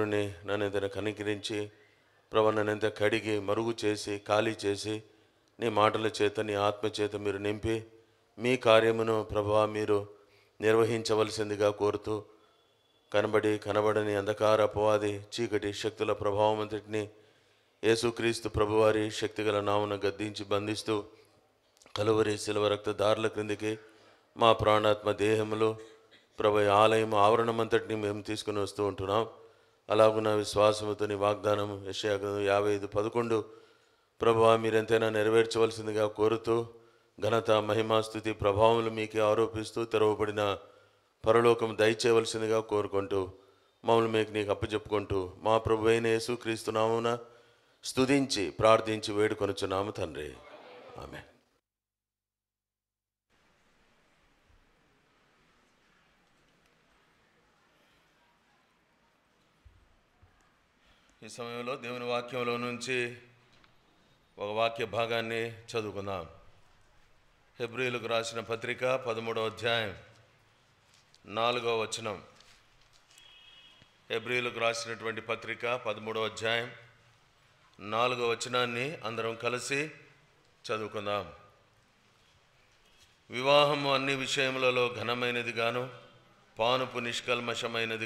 నన్ను ఇతను కనికరించి ప్రభ నన్ను ఎంత కడిగి మరుగు చేసి ఖాళీ చేసి నీ మాటల చేత నీ ఆత్మ చేత మీరు నింపి మీ కార్యమును ప్రభా మీరు నిర్వహించవలసిందిగా కోరుతూ కనబడి కనబడని అంధకార అపవాది చీకటి శక్తుల ప్రభావం అంతటిని యేసుక్రీస్తు ప్రభువారి శక్తిగల నామున గద్దించి బంధిస్తూ కలువరి శిలవ దారుల క్రిందికి మా ప్రాణాత్మ దేహములు ప్రభు ఆలయం ఆవరణమంతటిని మేము తీసుకుని వస్తూ ఉంటున్నాం అలాగున విశ్వాసముతో వాగ్దానం యశాగ్రంథం యాభై ఐదు పదకొండు ప్రభావ మీరెంతైనా నెరవేర్చవలసిందిగా కోరుతూ ఘనత మహిమాస్థుతి ప్రభావములు మీకే ఆరోపిస్తూ తెరవబడిన పరలోకం దయచేయవలసిందిగా కోరుకుంటూ మమ్మల్ని మీకు నీకు అప్పచెప్పుకుంటూ మా ప్రభు అయిన యేసు క్రీస్తునామున స్తుంచి ప్రార్థించి వేడుకొనుచున్నాము తండ్రి ఆమె ఈ సమయంలో దేవుని వాక్యంలో నుంచి ఒక వాక్య భాగాన్ని చదువుకుందాం ఫిబ్రిలకు రాసిన పత్రిక పదమూడవ అధ్యాయం నాలుగవ వచనం హెబ్రిలకు రాసినటువంటి పత్రిక పదమూడవ అధ్యాయం నాలుగవ వచనాన్ని అందరం కలిసి చదువుకుందాం వివాహము అన్ని విషయములలో ఘనమైనది గాను పానుపు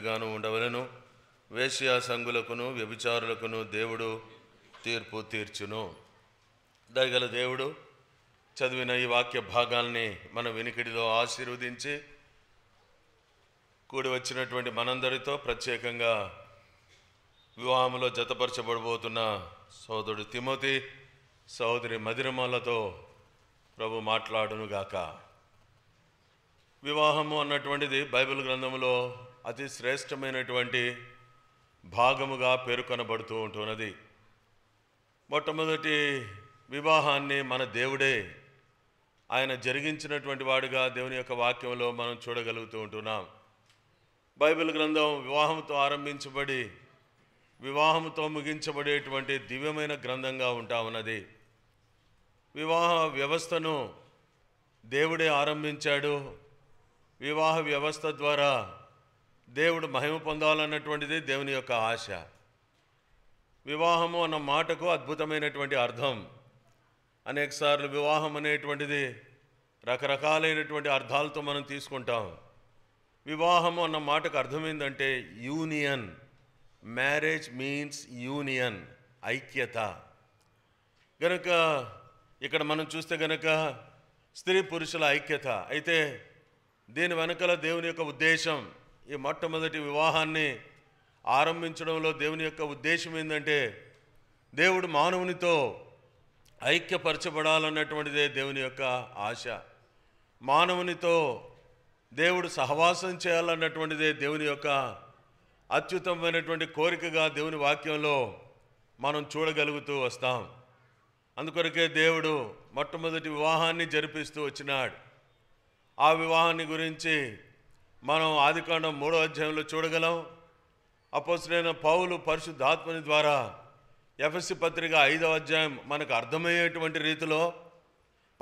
గాను ఉండవలను వేశ్యా వ్యభిచారులకును దేవుడు తీర్పు తీర్చును దయగల దేవుడు చదివిన ఈ వాక్య భాగాల్ని మన వినికిడిలో ఆశీర్వదించి కూడి వచ్చినటువంటి మనందరితో ప్రత్యేకంగా వివాహంలో జతపరచబడబోతున్న సోదరుడు తిమోతి సోదరి మధిరమాలతో ప్రభు మాట్లాడునుగాక వివాహము అన్నటువంటిది బైబిల్ గ్రంథంలో అతి శ్రేష్టమైనటువంటి భాగముగా పేర్కొనబడుతూ ఉంటున్నది మొట్టమొదటి వివాహాన్ని మన దేవుడే ఆయన జరిగించినటువంటి వాడుగా దేవుని యొక్క వాక్యంలో మనం చూడగలుగుతూ ఉంటున్నాం బైబిల్ గ్రంథం వివాహంతో ఆరంభించబడి వివాహంతో ముగించబడేటువంటి దివ్యమైన గ్రంథంగా ఉంటా ఉన్నది వివాహ వ్యవస్థను దేవుడే ఆరంభించాడు వివాహ వ్యవస్థ ద్వారా దేవుడు మహిమ పొందాలన్నటువంటిది దేవుని యొక్క ఆశ వివాహము అన్న మాటకు అద్భుతమైనటువంటి అర్థం అనేకసార్లు వివాహం అనేటువంటిది రకరకాలైనటువంటి అర్థాలతో మనం తీసుకుంటాం వివాహము అన్న మాటకు అర్థమైందంటే యూనియన్ మ్యారేజ్ మీన్స్ యూనియన్ ఐక్యత గనక ఇక్కడ మనం చూస్తే గనక స్త్రీ పురుషుల ఐక్యత అయితే దీని వెనకల దేవుని యొక్క ఉద్దేశం ఈ మొట్టమొదటి వివాహాన్ని ఆరంభించడంలో దేవుని యొక్క ఉద్దేశం ఏంటంటే దేవుడు మానవునితో ఐక్యపరచబడాలన్నటువంటిదే దేవుని యొక్క ఆశ మానవునితో దేవుడు సహవాసం చేయాలన్నటువంటిదే దేవుని యొక్క అత్యుత్తమైనటువంటి కోరికగా దేవుని వాక్యంలో మనం చూడగలుగుతూ వస్తాం అందుకొరకే దేవుడు మొట్టమొదటి వివాహాన్ని జరిపిస్తూ వచ్చినాడు ఆ వివాహాన్ని గురించి మనం ఆదికాండం మూడో అధ్యాయంలో చూడగలం అపోసరైన పౌలు పరిశుద్ధాత్మని ద్వారా ఎఫ్ఎస్సి పత్రిక ఐదవ అధ్యాయం మనకు అర్థమయ్యేటువంటి రీతిలో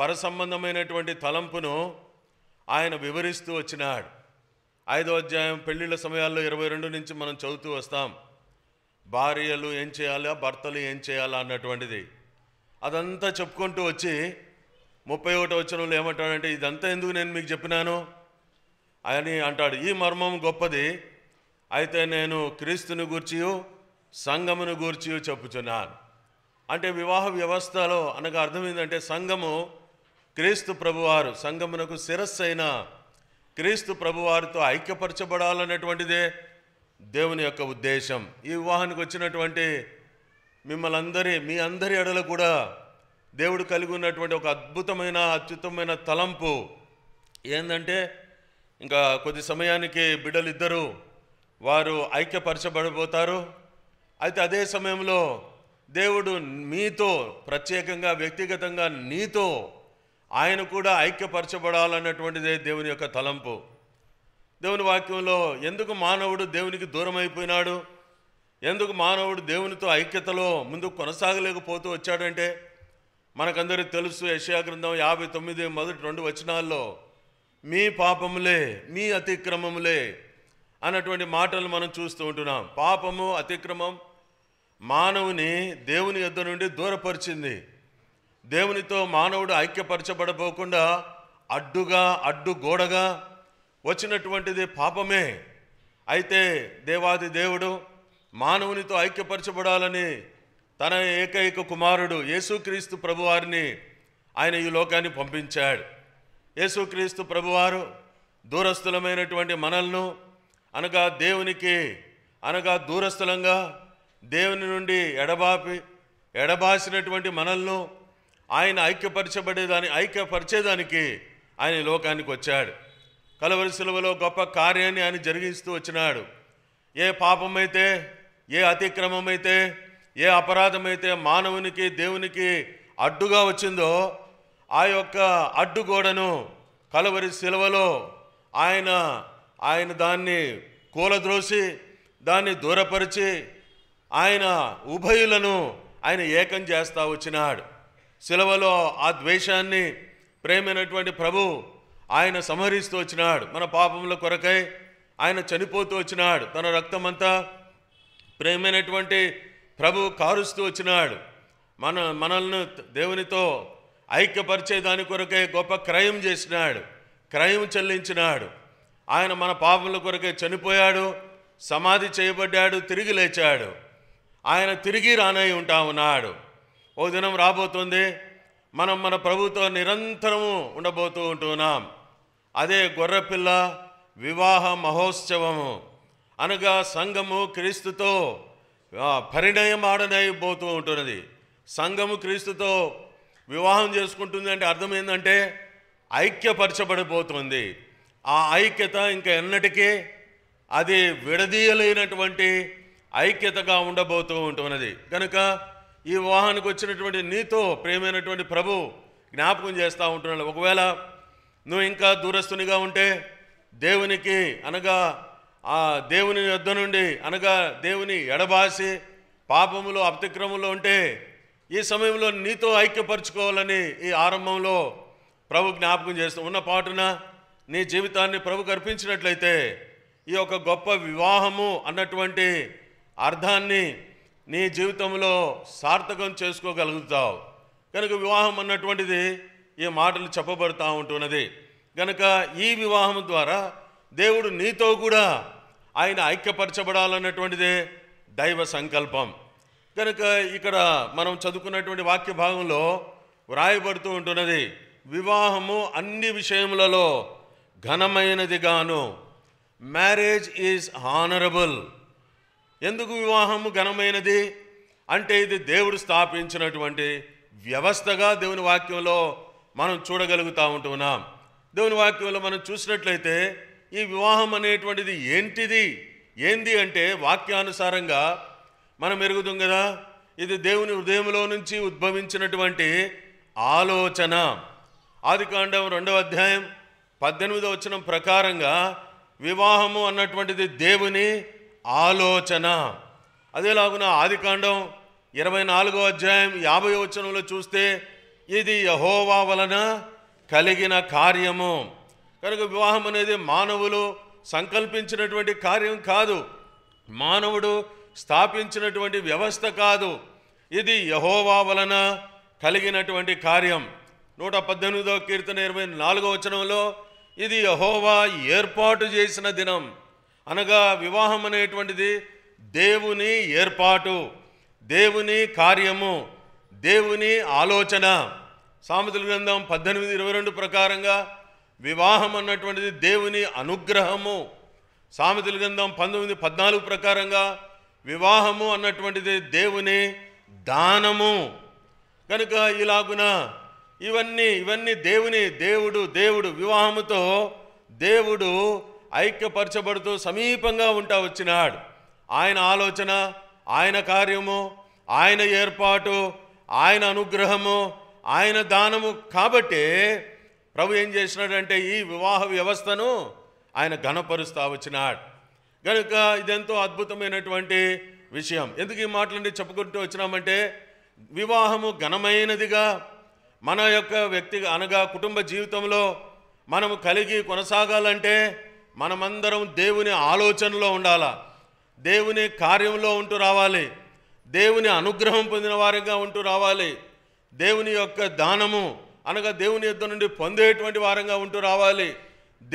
పరసంబంధమైనటువంటి తలంపును ఆయన వివరిస్తూ వచ్చినాడు ఐదో అధ్యాయం పెళ్లిళ్ళ సమయాల్లో ఇరవై రెండు నుంచి మనం చదువుతూ వస్తాం భార్యలు ఏం చేయాలా భర్తలు ఏం చేయాలా అన్నటువంటిది అదంతా చెప్పుకుంటూ వచ్చి ముప్పై ఒకటో వాళ్ళు ఏమంటాడంటే ఇదంతా ఎందుకు నేను మీకు చెప్పినాను అని అంటాడు ఈ మర్మం గొప్పది అయితే నేను క్రీస్తుని గూర్చి సంఘమును గూర్చి చెప్పుచున్నాను అంటే వివాహ వ్యవస్థలో అనగా అర్థం ఏంటంటే సంఘము క్రీస్తు ప్రభువారు సంఘమునకు శిరస్సు అయిన క్రీస్తు ప్రభువారితో ఐక్యపరచబడాలనేటువంటిదే దేవుని యొక్క ఉద్దేశం ఈ వివాహానికి వచ్చినటువంటి మిమ్మల్ అందరి మీ అందరి ఎడలు కూడా దేవుడు కలిగి ఉన్నటువంటి ఒక అద్భుతమైన అత్యుత్తమైన తలంపు ఏంటంటే ఇంకా కొద్ది సమయానికి బిడ్డలిద్దరూ వారు ఐక్యపరచబడిపోతారు అయితే అదే సమయంలో దేవుడు మీతో ప్రత్యేకంగా వ్యక్తిగతంగా నీతో ఆయన కూడా ఐక్యపరచబడాలన్నటువంటిదే దేవుని యొక్క తలంపు దేవుని వాక్యంలో ఎందుకు మానవుడు దేవునికి దూరం అయిపోయినాడు ఎందుకు మానవుడు దేవునితో ఐక్యతలో ముందుకు కొనసాగలేకపోతూ వచ్చాడంటే మనకందరికీ తెలుసు యశయా గ్రంథం యాభై తొమ్మిది మొదటి రెండు వచనాల్లో మీ పాపములే మీ అతిక్రమములే అన్నటువంటి మాటలు మనం చూస్తూ ఉంటున్నాం పాపము అతిక్రమం మానవుని దేవుని యొద్ద నుండి దూరపరిచింది దేవునితో మానవుడు ఐక్యపరచబడబోకుండా అడ్డుగా అడ్డు గోడగా వచ్చినటువంటిది పాపమే అయితే దేవాది దేవుడు మానవునితో ఐక్యపరచబడాలని తన ఏకైక కుమారుడు యేసుక్రీస్తు ప్రభువారిని ఆయన ఈ లోకాన్ని పంపించాడు యేసుక్రీస్తు ప్రభువారు దూరస్థులమైనటువంటి మనల్ను అనగా దేవునికి అనగా దూరస్థలంగా దేవుని నుండి ఎడబాపి ఎడబాసినటువంటి మనల్ను ఆయన ఐక్యపరచబడేదాని ఐక్యపరిచేదానికి ఆయన లోకానికి వచ్చాడు కలవరి శిలువలో గొప్ప కార్యాన్ని ఆయన జరిగిస్తూ వచ్చినాడు ఏ పాపమైతే ఏ అతిక్రమమైతే ఏ అపరాధమైతే మానవునికి దేవునికి అడ్డుగా వచ్చిందో ఆ యొక్క అడ్డుగోడను కలవరి శిలువలో ఆయన ఆయన దాన్ని కూలద్రోసి దాన్ని దూరపరిచి ఆయన ఉభయులను ఆయన ఏకం చేస్తూ వచ్చినాడు శిలవలో ఆ ద్వేషాన్ని ప్రేమైనటువంటి ప్రభు ఆయన సంహరిస్తూ వచ్చినాడు మన పాపముల కొరకై ఆయన చనిపోతూ వచ్చినాడు తన రక్తమంతా ప్రేమైనటువంటి ప్రభు కారుస్తూ వచ్చినాడు మన మనల్ని దేవునితో ఐక్యపరిచే దాని కొరకే గొప్ప క్రయం చేసినాడు క్రయం చెల్లించినాడు ఆయన మన పాపముల కొరకే చనిపోయాడు సమాధి చేయబడ్డాడు తిరిగి లేచాడు ఆయన తిరిగి రానై ఉంటా ఉన్నాడు ఓ దినం రాబోతుంది మనం మన ప్రభుత్వం నిరంతరము ఉండబోతూ ఉంటున్నాం అదే గొర్రెపిల్ల వివాహ మహోత్సవము అనగా సంఘము క్రీస్తుతో పరిణయం ఆడనైపోతూ ఉంటున్నది సంఘము క్రీస్తుతో వివాహం చేసుకుంటుంది అంటే అర్థం ఏంటంటే ఐక్యపరచబడిపోతుంది ఆ ఐక్యత ఇంకా ఎన్నటికీ అది విడదీయలేనటువంటి ఐక్యతగా ఉండబోతూ ఉంటున్నది కనుక ఈ వివాహానికి వచ్చినటువంటి నీతో ప్రేమైనటువంటి ప్రభు జ్ఞాపకం చేస్తూ ఉంటున్నాడు ఒకవేళ నువ్వు ఇంకా దూరస్తునిగా ఉంటే దేవునికి అనగా ఆ దేవుని యొద్ద నుండి అనగా దేవుని ఎడబాసి పాపములో అప్తిక్రములు ఉంటే ఈ సమయంలో నీతో ఐక్యపరచుకోవాలని ఈ ఆరంభంలో ప్రభు జ్ఞాపకం చేస్తూ ఉన్న పాటున నీ జీవితాన్ని ప్రభుకు అర్పించినట్లయితే ఈ యొక్క గొప్ప వివాహము అన్నటువంటి అర్థాన్ని నీ జీవితంలో సార్థకం చేసుకోగలుగుతావు కనుక వివాహం అన్నటువంటిది ఈ మాటలు చెప్పబడుతూ ఉంటున్నది కనుక ఈ వివాహం ద్వారా దేవుడు నీతో కూడా ఆయన ఐక్యపరచబడాలన్నటువంటిదే దైవ సంకల్పం కనుక ఇక్కడ మనం చదువుకున్నటువంటి వాక్య భాగంలో వ్రాయబడుతూ ఉంటున్నది వివాహము అన్ని విషయములలో ఘనమైనదిగాను మ్యారేజ్ ఈజ్ హానరబుల్ ఎందుకు వివాహము ఘనమైనది అంటే ఇది దేవుడు స్థాపించినటువంటి వ్యవస్థగా దేవుని వాక్యంలో మనం చూడగలుగుతూ ఉంటున్నాం దేవుని వాక్యంలో మనం చూసినట్లయితే ఈ వివాహం అనేటువంటిది ఏంటిది ఏంది అంటే వాక్యానుసారంగా మనం ఎరుగుదాం కదా ఇది దేవుని హృదయంలో నుంచి ఉద్భవించినటువంటి ఆలోచన ఆదికాండం రెండవ అధ్యాయం పద్దెనిమిదో వచ్చిన ప్రకారంగా వివాహము అన్నటువంటిది దేవుని ఆలోచన అదేలాగున ఆదికాండం ఇరవై నాలుగో అధ్యాయం యాభై వచనంలో చూస్తే ఇది యహోవా వలన కలిగిన కార్యము కనుక వివాహం అనేది మానవులు సంకల్పించినటువంటి కార్యం కాదు మానవుడు స్థాపించినటువంటి వ్యవస్థ కాదు ఇది యహోవా వలన కలిగినటువంటి కార్యం నూట పద్దెనిమిదో కీర్తన ఇరవై నాలుగో వచనంలో ఇది యహోవా ఏర్పాటు చేసిన దినం అనగా వివాహం అనేటువంటిది దేవుని ఏర్పాటు దేవుని కార్యము దేవుని ఆలోచన సామెతల గ్రంథం పద్దెనిమిది ఇరవై రెండు ప్రకారంగా వివాహం అన్నటువంటిది దేవుని అనుగ్రహము సామెతల గ్రంథం పంతొమ్మిది పద్నాలుగు ప్రకారంగా వివాహము అన్నటువంటిది దేవుని దానము కనుక ఇలాగున ఇవన్నీ ఇవన్నీ దేవుని దేవుడు దేవుడు వివాహముతో దేవుడు ఐక్యపరచబడుతూ సమీపంగా ఉంటా వచ్చినాడు ఆయన ఆలోచన ఆయన కార్యము ఆయన ఏర్పాటు ఆయన అనుగ్రహము ఆయన దానము కాబట్టి ప్రభు ఏం చేసినాడంటే ఈ వివాహ వ్యవస్థను ఆయన ఘనపరుస్తా వచ్చినాడు కనుక ఇదెంతో అద్భుతమైనటువంటి విషయం ఎందుకు ఈ మాటలన్నీ చెప్పుకుంటూ వచ్చినామంటే వివాహము ఘనమైనదిగా మన యొక్క వ్యక్తి అనగా కుటుంబ జీవితంలో మనము కలిగి కొనసాగాలంటే మనమందరం దేవుని ఆలోచనలో ఉండాలా దేవుని కార్యంలో ఉంటూ రావాలి దేవుని అనుగ్రహం పొందిన వారిగా ఉంటూ రావాలి దేవుని యొక్క దానము అనగా దేవుని యుద్ధ నుండి పొందేటువంటి వారంగా ఉంటూ రావాలి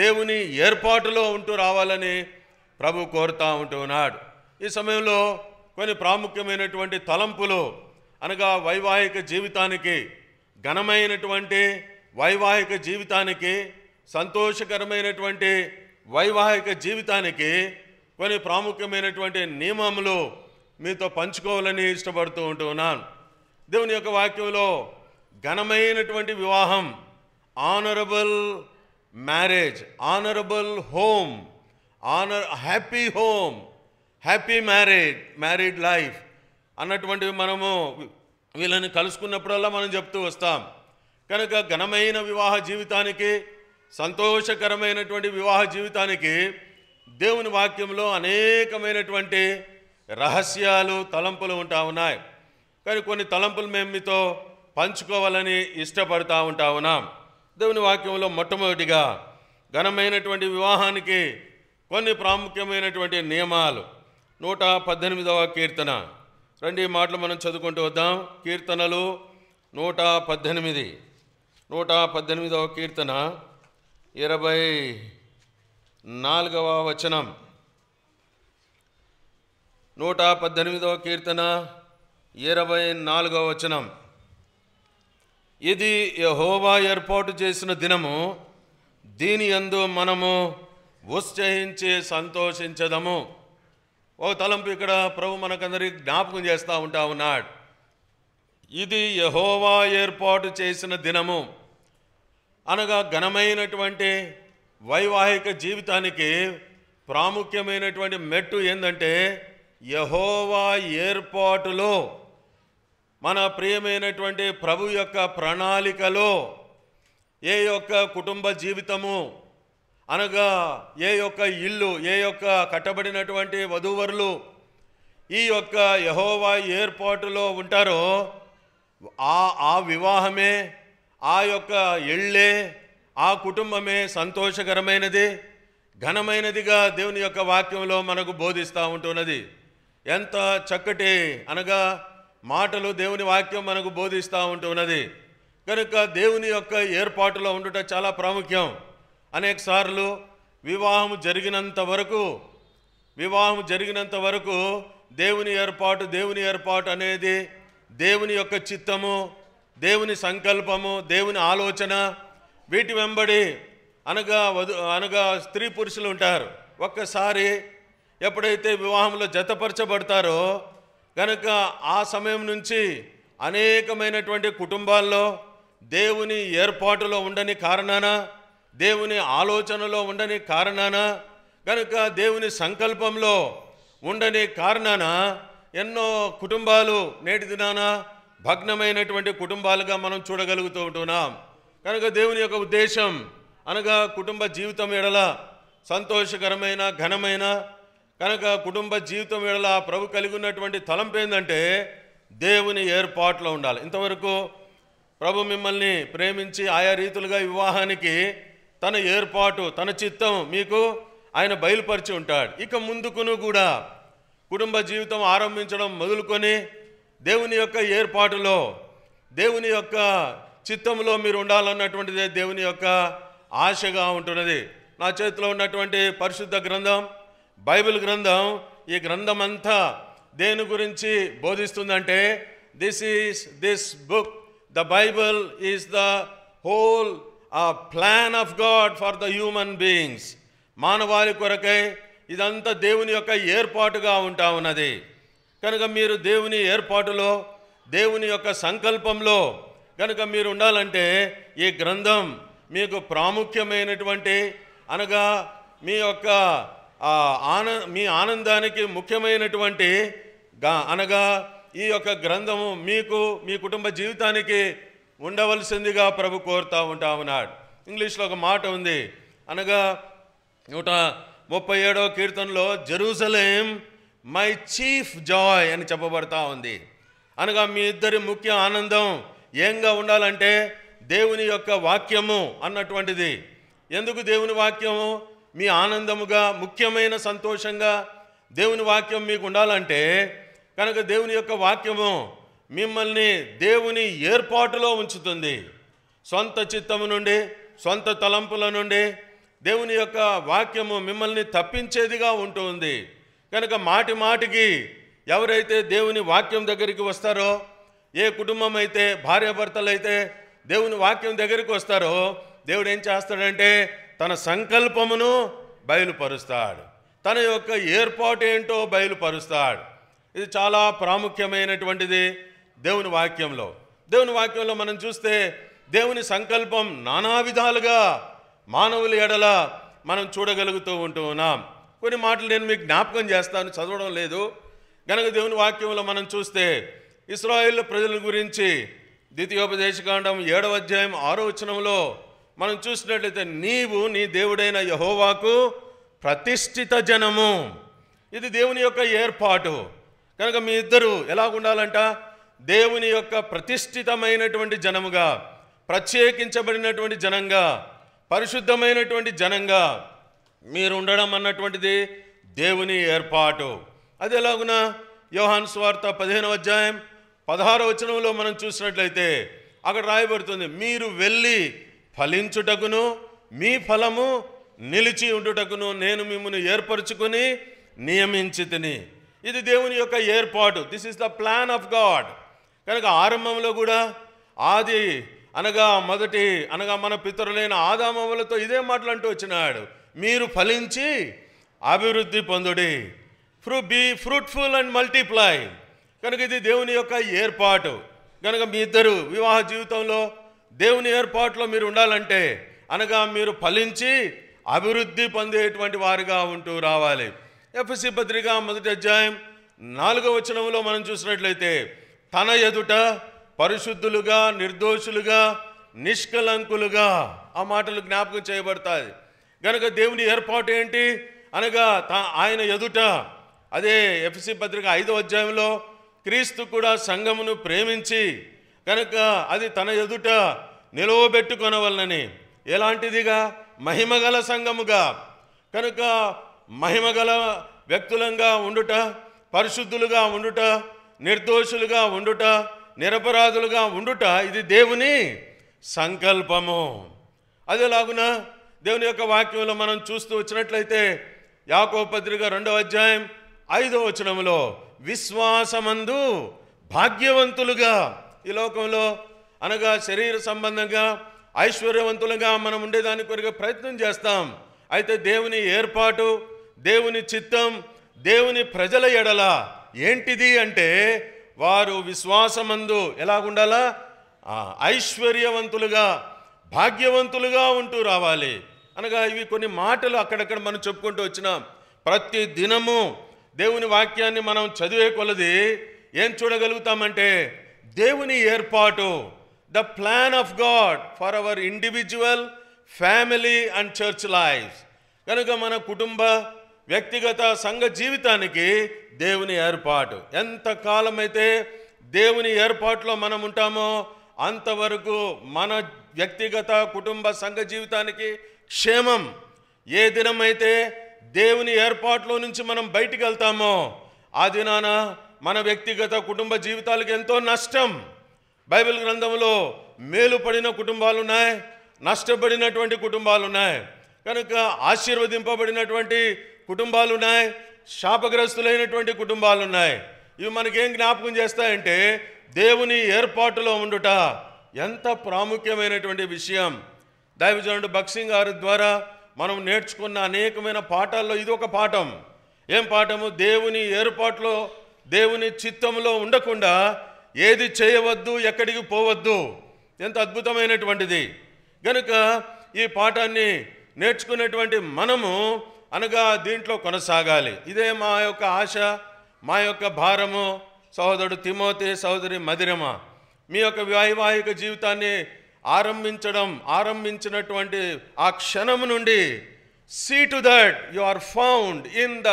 దేవుని ఏర్పాటులో ఉంటూ రావాలని ప్రభు కోరుతూ ఉంటున్నాడు ఈ సమయంలో కొన్ని ప్రాముఖ్యమైనటువంటి తలంపులు అనగా వైవాహిక జీవితానికి ఘనమైనటువంటి వైవాహిక జీవితానికి సంతోషకరమైనటువంటి వైవాహిక జీవితానికి కొన్ని ప్రాముఖ్యమైనటువంటి నియమములు మీతో పంచుకోవాలని ఇష్టపడుతూ ఉంటున్నాను దేవుని యొక్క వాక్యంలో ఘనమైనటువంటి వివాహం honourable marriage honourable home honour happy home happy married married life అన్నటువంటివి మనము వీళ్ళని కలుసుకున్నప్పుడల్లా మనం చెప్తూ వస్తాం కనుక ఘనమైన వివాహ జీవితానికి సంతోషకరమైనటువంటి వివాహ జీవితానికి దేవుని వాక్యంలో అనేకమైనటువంటి రహస్యాలు తలంపులు ఉంటా ఉన్నాయి కానీ కొన్ని తలంపులు మేము మీతో పంచుకోవాలని ఇష్టపడతా ఉంటా ఉన్నాం దేవుని వాక్యంలో మొట్టమొదటిగా ఘనమైనటువంటి వివాహానికి కొన్ని ప్రాముఖ్యమైనటువంటి నియమాలు నూట పద్దెనిమిదవ కీర్తన రెండు మాటలు మనం చదువుకుంటూ వద్దాం కీర్తనలు నూట పద్దెనిమిది నూట పద్దెనిమిదవ కీర్తన ఇరవై నాలుగవ వచనం నూట పద్దెనిమిదవ కీర్తన ఇరవై నాలుగవ వచనం ఇది యహోవా ఏర్పాటు చేసిన దినము దీని యందు మనము ఉత్సహించి సంతోషించదము ఓ తలంపు ఇక్కడ ప్రభు మనకందరికి జ్ఞాపకం చేస్తూ ఉంటా ఉన్నాడు ఇది యహోవా ఏర్పాటు చేసిన దినము అనగా ఘనమైనటువంటి వైవాహిక జీవితానికి ప్రాముఖ్యమైనటువంటి మెట్టు ఏంటంటే యహోవా ఏర్పాటులో మన ప్రియమైనటువంటి ప్రభు యొక్క ప్రణాళికలో ఏ యొక్క కుటుంబ జీవితము అనగా ఏ యొక్క ఇల్లు ఏ యొక్క కట్టబడినటువంటి వధూవరులు ఈ యొక్క యహోవా ఏర్పాటులో ఉంటారో ఆ ఆ వివాహమే ఆ యొక్క ఇళ్ళే ఆ కుటుంబమే సంతోషకరమైనది ఘనమైనదిగా దేవుని యొక్క వాక్యంలో మనకు బోధిస్తూ ఉంటున్నది ఎంత చక్కటి అనగా మాటలు దేవుని వాక్యం మనకు బోధిస్తూ ఉంటున్నది కనుక దేవుని యొక్క ఏర్పాటులో ఉండటం చాలా ప్రాముఖ్యం అనేకసార్లు వివాహం జరిగినంత వరకు వివాహం జరిగినంత వరకు దేవుని ఏర్పాటు దేవుని ఏర్పాటు అనేది దేవుని యొక్క చిత్తము దేవుని సంకల్పము దేవుని ఆలోచన వీటి వెంబడి అనగా వధు అనగా స్త్రీ పురుషులు ఉంటారు ఒక్కసారి ఎప్పుడైతే వివాహంలో జతపరచబడతారో కనుక ఆ సమయం నుంచి అనేకమైనటువంటి కుటుంబాల్లో దేవుని ఏర్పాటులో ఉండని కారణాన దేవుని ఆలోచనలో ఉండని కారణాన కనుక దేవుని సంకల్పంలో ఉండని కారణాన ఎన్నో కుటుంబాలు నేటి దినాన భగ్నమైనటువంటి కుటుంబాలుగా మనం చూడగలుగుతూ ఉంటున్నాం కనుక దేవుని యొక్క ఉద్దేశం అనగా కుటుంబ జీవితం ఎడల సంతోషకరమైన ఘనమైన కనుక కుటుంబ జీవితం ఎడల ప్రభు కలిగి ఉన్నటువంటి తలంపు ఏంటంటే దేవుని ఏర్పాట్లో ఉండాలి ఇంతవరకు ప్రభు మిమ్మల్ని ప్రేమించి ఆయా రీతులుగా వివాహానికి తన ఏర్పాటు తన చిత్తం మీకు ఆయన బయలుపరిచి ఉంటాడు ఇక ముందుకును కూడా కుటుంబ జీవితం ఆరంభించడం మొదలుకొని దేవుని యొక్క ఏర్పాటులో దేవుని యొక్క చిత్తంలో మీరు ఉండాలన్నటువంటిదే దేవుని యొక్క ఆశగా ఉంటున్నది నా చేతిలో ఉన్నటువంటి పరిశుద్ధ గ్రంథం బైబిల్ గ్రంథం ఈ గ్రంథం అంతా దేని గురించి బోధిస్తుందంటే this is this book the Bible is the whole uh plan of God for the human beings మానవాళి కొరకై ఇదంతా దేవుని యొక్క ఏర్పాటుగా ఉంటా ఉన్నది కనుక మీరు దేవుని ఏర్పాటులో దేవుని యొక్క సంకల్పంలో కనుక మీరు ఉండాలంటే ఈ గ్రంథం మీకు ప్రాముఖ్యమైనటువంటి అనగా మీ యొక్క ఆన మీ ఆనందానికి ముఖ్యమైనటువంటి అనగా ఈ యొక్క గ్రంథము మీకు మీ కుటుంబ జీవితానికి ఉండవలసిందిగా ప్రభు కోరుతూ ఉంటా ఉన్నాడు ఇంగ్లీష్లో ఒక మాట ఉంది అనగా నూట ముప్పై ఏడో కీర్తనలో జెరూసలేం మై చీఫ్ జాయ్ అని చెప్పబడతా ఉంది అనగా మీ ఇద్దరి ముఖ్య ఆనందం ఏంగా ఉండాలంటే దేవుని యొక్క వాక్యము అన్నటువంటిది ఎందుకు దేవుని వాక్యము మీ ఆనందముగా ముఖ్యమైన సంతోషంగా దేవుని వాక్యం మీకు ఉండాలంటే కనుక దేవుని యొక్క వాక్యము మిమ్మల్ని దేవుని ఏర్పాటులో ఉంచుతుంది సొంత చిత్తము నుండి సొంత తలంపుల నుండి దేవుని యొక్క వాక్యము మిమ్మల్ని తప్పించేదిగా ఉంటుంది కనుక మాటి మాటికి ఎవరైతే దేవుని వాక్యం దగ్గరికి వస్తారో ఏ కుటుంబం అయితే భార్యాభర్తలైతే దేవుని వాక్యం దగ్గరికి వస్తారో దేవుడు ఏం చేస్తాడంటే తన సంకల్పమును బయలుపరుస్తాడు తన యొక్క ఏర్పాటు ఏంటో బయలుపరుస్తాడు ఇది చాలా ప్రాముఖ్యమైనటువంటిది దేవుని వాక్యంలో దేవుని వాక్యంలో మనం చూస్తే దేవుని సంకల్పం నానా విధాలుగా మానవుల ఎడల మనం చూడగలుగుతూ ఉంటూ ఉన్నాం కొన్ని మాటలు నేను మీకు జ్ఞాపకం చేస్తాను చదవడం లేదు గనక దేవుని వాక్యంలో మనం చూస్తే ఇస్రాయిల్ ప్రజల గురించి ద్వితీయోపదేశకాండం ఏడవ అధ్యాయం ఆరో వచనంలో మనం చూసినట్లయితే నీవు నీ దేవుడైన యహోవాకు ప్రతిష్ఠిత జనము ఇది దేవుని యొక్క ఏర్పాటు కనుక మీ ఇద్దరు ఎలా ఉండాలంట దేవుని యొక్క ప్రతిష్ఠితమైనటువంటి జనముగా ప్రత్యేకించబడినటువంటి జనంగా పరిశుద్ధమైనటువంటి జనంగా మీరు ఉండడం అన్నటువంటిది దేవుని ఏర్పాటు అది ఎలాగున యోహాన్ స్వార్త పదిహేనవ అధ్యాయం పదహారవ వచనంలో మనం చూసినట్లయితే అక్కడ రాయబడుతుంది మీరు వెళ్ళి ఫలించుటకును మీ ఫలము నిలిచి ఉండుటకును నేను మిమ్మల్ని ఏర్పరచుకుని నియమించి ఇది దేవుని యొక్క ఏర్పాటు this is the plan of God కనుక ఆరంభంలో కూడా ఆది అనగా మొదటి అనగా మన పితరులైన ఆదామములతో ఇదే మాటలు వచ్చినాడు మీరు ఫలించి అభివృద్ధి పొందుడి ఫ్రూ బీ ఫ్రూట్ఫుల్ అండ్ మల్టీప్లై కనుక ఇది దేవుని యొక్క ఏర్పాటు కనుక మీ ఇద్దరు వివాహ జీవితంలో దేవుని ఏర్పాటులో మీరు ఉండాలంటే అనగా మీరు ఫలించి అభివృద్ధి పొందేటువంటి వారిగా ఉంటూ రావాలి ఎఫ్సి పత్రిక మొదటి అధ్యాయం నాలుగవ వచనంలో మనం చూసినట్లయితే తన ఎదుట పరిశుద్ధులుగా నిర్దోషులుగా నిష్కలంకులుగా ఆ మాటలు జ్ఞాపకం చేయబడతాయి గనక దేవుని ఏర్పాటు ఏంటి అనగా ఆయన ఎదుట అదే ఎఫ్సి పత్రిక ఐదో అధ్యాయంలో క్రీస్తు కూడా సంఘమును ప్రేమించి కనుక అది తన ఎదుట నిలవబెట్టుకొనవలనని ఎలాంటిదిగా మహిమగల సంఘముగా కనుక మహిమగల వ్యక్తులంగా ఉండుట పరిశుద్ధులుగా ఉండుట నిర్దోషులుగా ఉండుట నిరపరాధులుగా ఉండుట ఇది దేవుని సంకల్పము అదేలాగున దేవుని యొక్క వాక్యంలో మనం చూస్తూ వచ్చినట్లయితే యాకో పత్రిక రెండవ అధ్యాయం ఐదవ వచనంలో విశ్వాసమందు భాగ్యవంతులుగా ఈ లోకంలో అనగా శరీర సంబంధంగా ఐశ్వర్యవంతులుగా మనం ఉండేదాని కొరకు ప్రయత్నం చేస్తాం అయితే దేవుని ఏర్పాటు దేవుని చిత్తం దేవుని ప్రజల ఎడల ఏంటిది అంటే వారు విశ్వాసమందు ఎలాగుండాలా ఐశ్వర్యవంతులుగా భాగ్యవంతులుగా ఉంటూ రావాలి అనగా ఇవి కొన్ని మాటలు అక్కడక్కడ మనం చెప్పుకుంటూ వచ్చినాం ప్రతి దినము దేవుని వాక్యాన్ని మనం చదివే కొలది ఏం చూడగలుగుతామంటే దేవుని ఏర్పాటు the plan of God for our individual family and church life కనుక మన కుటుంబ వ్యక్తిగత సంఘ జీవితానికి దేవుని ఏర్పాటు ఎంత కాలమైతే దేవుని ఏర్పాటులో మనం ఉంటామో అంతవరకు మన వ్యక్తిగత కుటుంబ సంఘ జీవితానికి క్షేమం ఏ దినమైతే దేవుని ఏర్పాట్లో నుంచి మనం బయటికి వెళ్తామో ఆ దినాన మన వ్యక్తిగత కుటుంబ జీవితాలకు ఎంతో నష్టం బైబిల్ గ్రంథంలో మేలుపడిన కుటుంబాలు ఉన్నాయి నష్టపడినటువంటి కుటుంబాలు ఉన్నాయి కనుక ఆశీర్వదింపబడినటువంటి కుటుంబాలు ఉన్నాయి శాపగ్రస్తులైనటువంటి కుటుంబాలు ఉన్నాయి ఇవి మనకేం జ్ఞాపకం చేస్తాయంటే దేవుని ఏర్పాటులో ఉండుట ఎంత ప్రాముఖ్యమైనటువంటి విషయం దైవజనుడు బక్సింగ్ గారి ద్వారా మనం నేర్చుకున్న అనేకమైన పాఠాల్లో ఇది ఒక పాఠం ఏం పాఠము దేవుని ఏర్పాటులో దేవుని చిత్తంలో ఉండకుండా ఏది చేయవద్దు ఎక్కడికి పోవద్దు ఎంత అద్భుతమైనటువంటిది కనుక ఈ పాఠాన్ని నేర్చుకున్నటువంటి మనము అనగా దీంట్లో కొనసాగాలి ఇదే మా యొక్క ఆశ మా యొక్క భారము సహోదరుడు తిమోతి సహోదరి మదిరమ మీ యొక్క వైవాహిక జీవితాన్ని ఆరంభించడం ఆరంభించినటువంటి ఆ క్షణం నుండి see to that you are found in the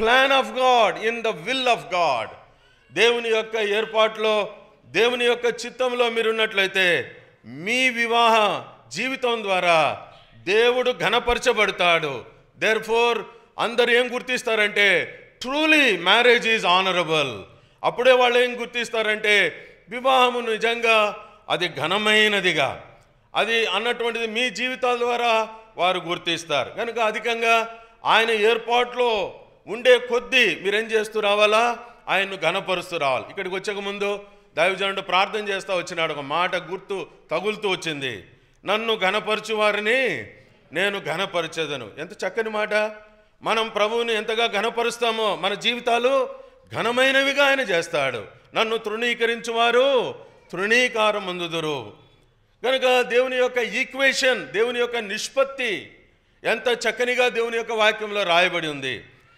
plan of God in the will of God దేవుని యొక్క ఏర్పాట్లో దేవుని యొక్క చిత్తంలో మీరున్నట్లయితే మీ వివాహ జీవితం ద్వారా దేవుడు ఘనపరచబడతాడు దేర్ ఫోర్ అందరు ఏం గుర్తిస్తారంటే ట్రూలీ మ్యారేజ్ ఈజ్ ఆనరబుల్ అప్పుడే వాళ్ళు ఏం గుర్తిస్తారంటే వివాహము నిజంగా అది ఘనమైనదిగా అది అన్నటువంటిది మీ జీవితాల ద్వారా వారు గుర్తిస్తారు కనుక అధికంగా ఆయన ఏర్పాట్లో ఉండే కొద్దీ మీరేం చేస్తూ రావాలా ఆయన్ను ఘనపరుస్తూ రావాలి ఇక్కడికి ముందు దైవజనుడు ప్రార్థన చేస్తూ వచ్చినాడు ఒక మాట గుర్తు తగులుతూ వచ్చింది నన్ను ఘనపరచు వారిని నేను ఘనపరచదను ఎంత చక్కని మాట మనం ప్రభువుని ఎంతగా ఘనపరుస్తామో మన జీవితాలు ఘనమైనవిగా ఆయన చేస్తాడు నన్ను తృణీకరించువారు తృణీకారం అందుదురు కనుక దేవుని యొక్క ఈక్వేషన్ దేవుని యొక్క నిష్పత్తి ఎంత చక్కనిగా దేవుని యొక్క వాక్యంలో రాయబడి ఉంది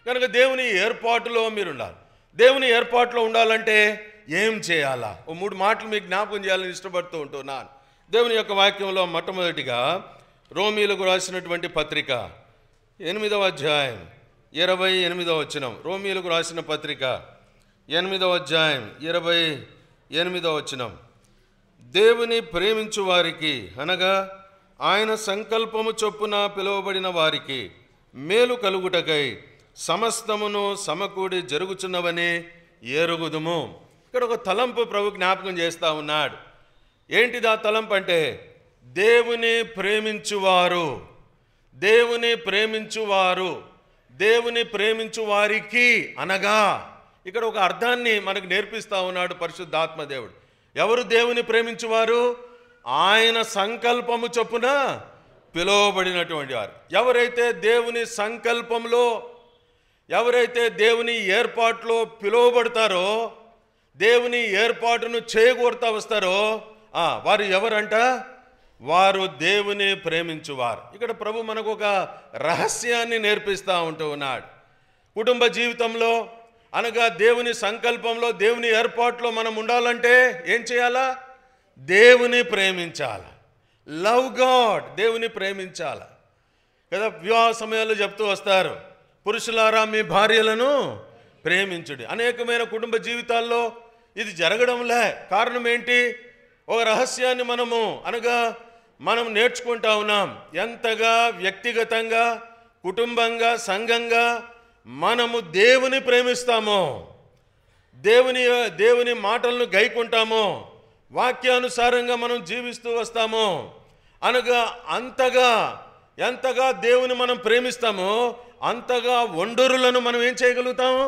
కనుక దేవుని ఏర్పాటులో మీరు ఉండాలి దేవుని ఏర్పాటులో ఉండాలంటే ఏం చేయాలా ఓ మూడు మాటలు మీకు జ్ఞాపకం చేయాలని ఇష్టపడుతూ ఉంటున్నాను దేవుని యొక్క వాక్యంలో మొట్టమొదటిగా రోమీలకు రాసినటువంటి పత్రిక ఎనిమిదవ అధ్యాయం ఇరవై ఎనిమిదవ వచనం రోమీలకు రాసిన పత్రిక ఎనిమిదవ అధ్యాయం ఇరవై ఎనిమిదవ వచనం దేవుని ప్రేమించు వారికి అనగా ఆయన సంకల్పము చొప్పున పిలువబడిన వారికి మేలు కలుగుటకై సమస్తమును సమకూడి జరుగుచున్నవని ఎరుగుదుము ఇక్కడ ఒక తలంపు ప్రభు జ్ఞాపకం చేస్తూ ఉన్నాడు ఏంటిది ఆ తలంపు అంటే దేవుని ప్రేమించువారు దేవుని ప్రేమించువారు దేవుని ప్రేమించు వారికి అనగా ఇక్కడ ఒక అర్థాన్ని మనకు నేర్పిస్తా ఉన్నాడు పరిశుద్ధాత్మ దేవుడు ఎవరు దేవుని ప్రేమించువారు ఆయన సంకల్పము చొప్పున పిలువబడినటువంటి వారు ఎవరైతే దేవుని సంకల్పంలో ఎవరైతే దేవుని ఏర్పాటులో పిలువబడతారో దేవుని ఏర్పాటును చేకూరుతా వస్తారో వారు ఎవరంట వారు దేవుని ప్రేమించువారు ఇక్కడ ప్రభు మనకు ఒక రహస్యాన్ని నేర్పిస్తూ ఉంటూ ఉన్నాడు కుటుంబ జీవితంలో అనగా దేవుని సంకల్పంలో దేవుని ఏర్పాట్లో మనం ఉండాలంటే ఏం చేయాలా దేవుని ప్రేమించాలి లవ్ గాడ్ దేవుని ప్రేమించాలి కదా వివాహ సమయాల్లో చెప్తూ వస్తారు పురుషులారా మీ భార్యలను ప్రేమించుడి అనేకమైన కుటుంబ జీవితాల్లో ఇది జరగడంలే కారణం ఏంటి ఒక రహస్యాన్ని మనము అనగా మనం నేర్చుకుంటా ఉన్నాం ఎంతగా వ్యక్తిగతంగా కుటుంబంగా సంఘంగా మనము దేవుని ప్రేమిస్తామో దేవుని దేవుని మాటలను గైకుంటామో వాక్యానుసారంగా మనం జీవిస్తూ వస్తామో అనగా అంతగా ఎంతగా దేవుని మనం ప్రేమిస్తామో అంతగా ఒండరులను మనం ఏం చేయగలుగుతాము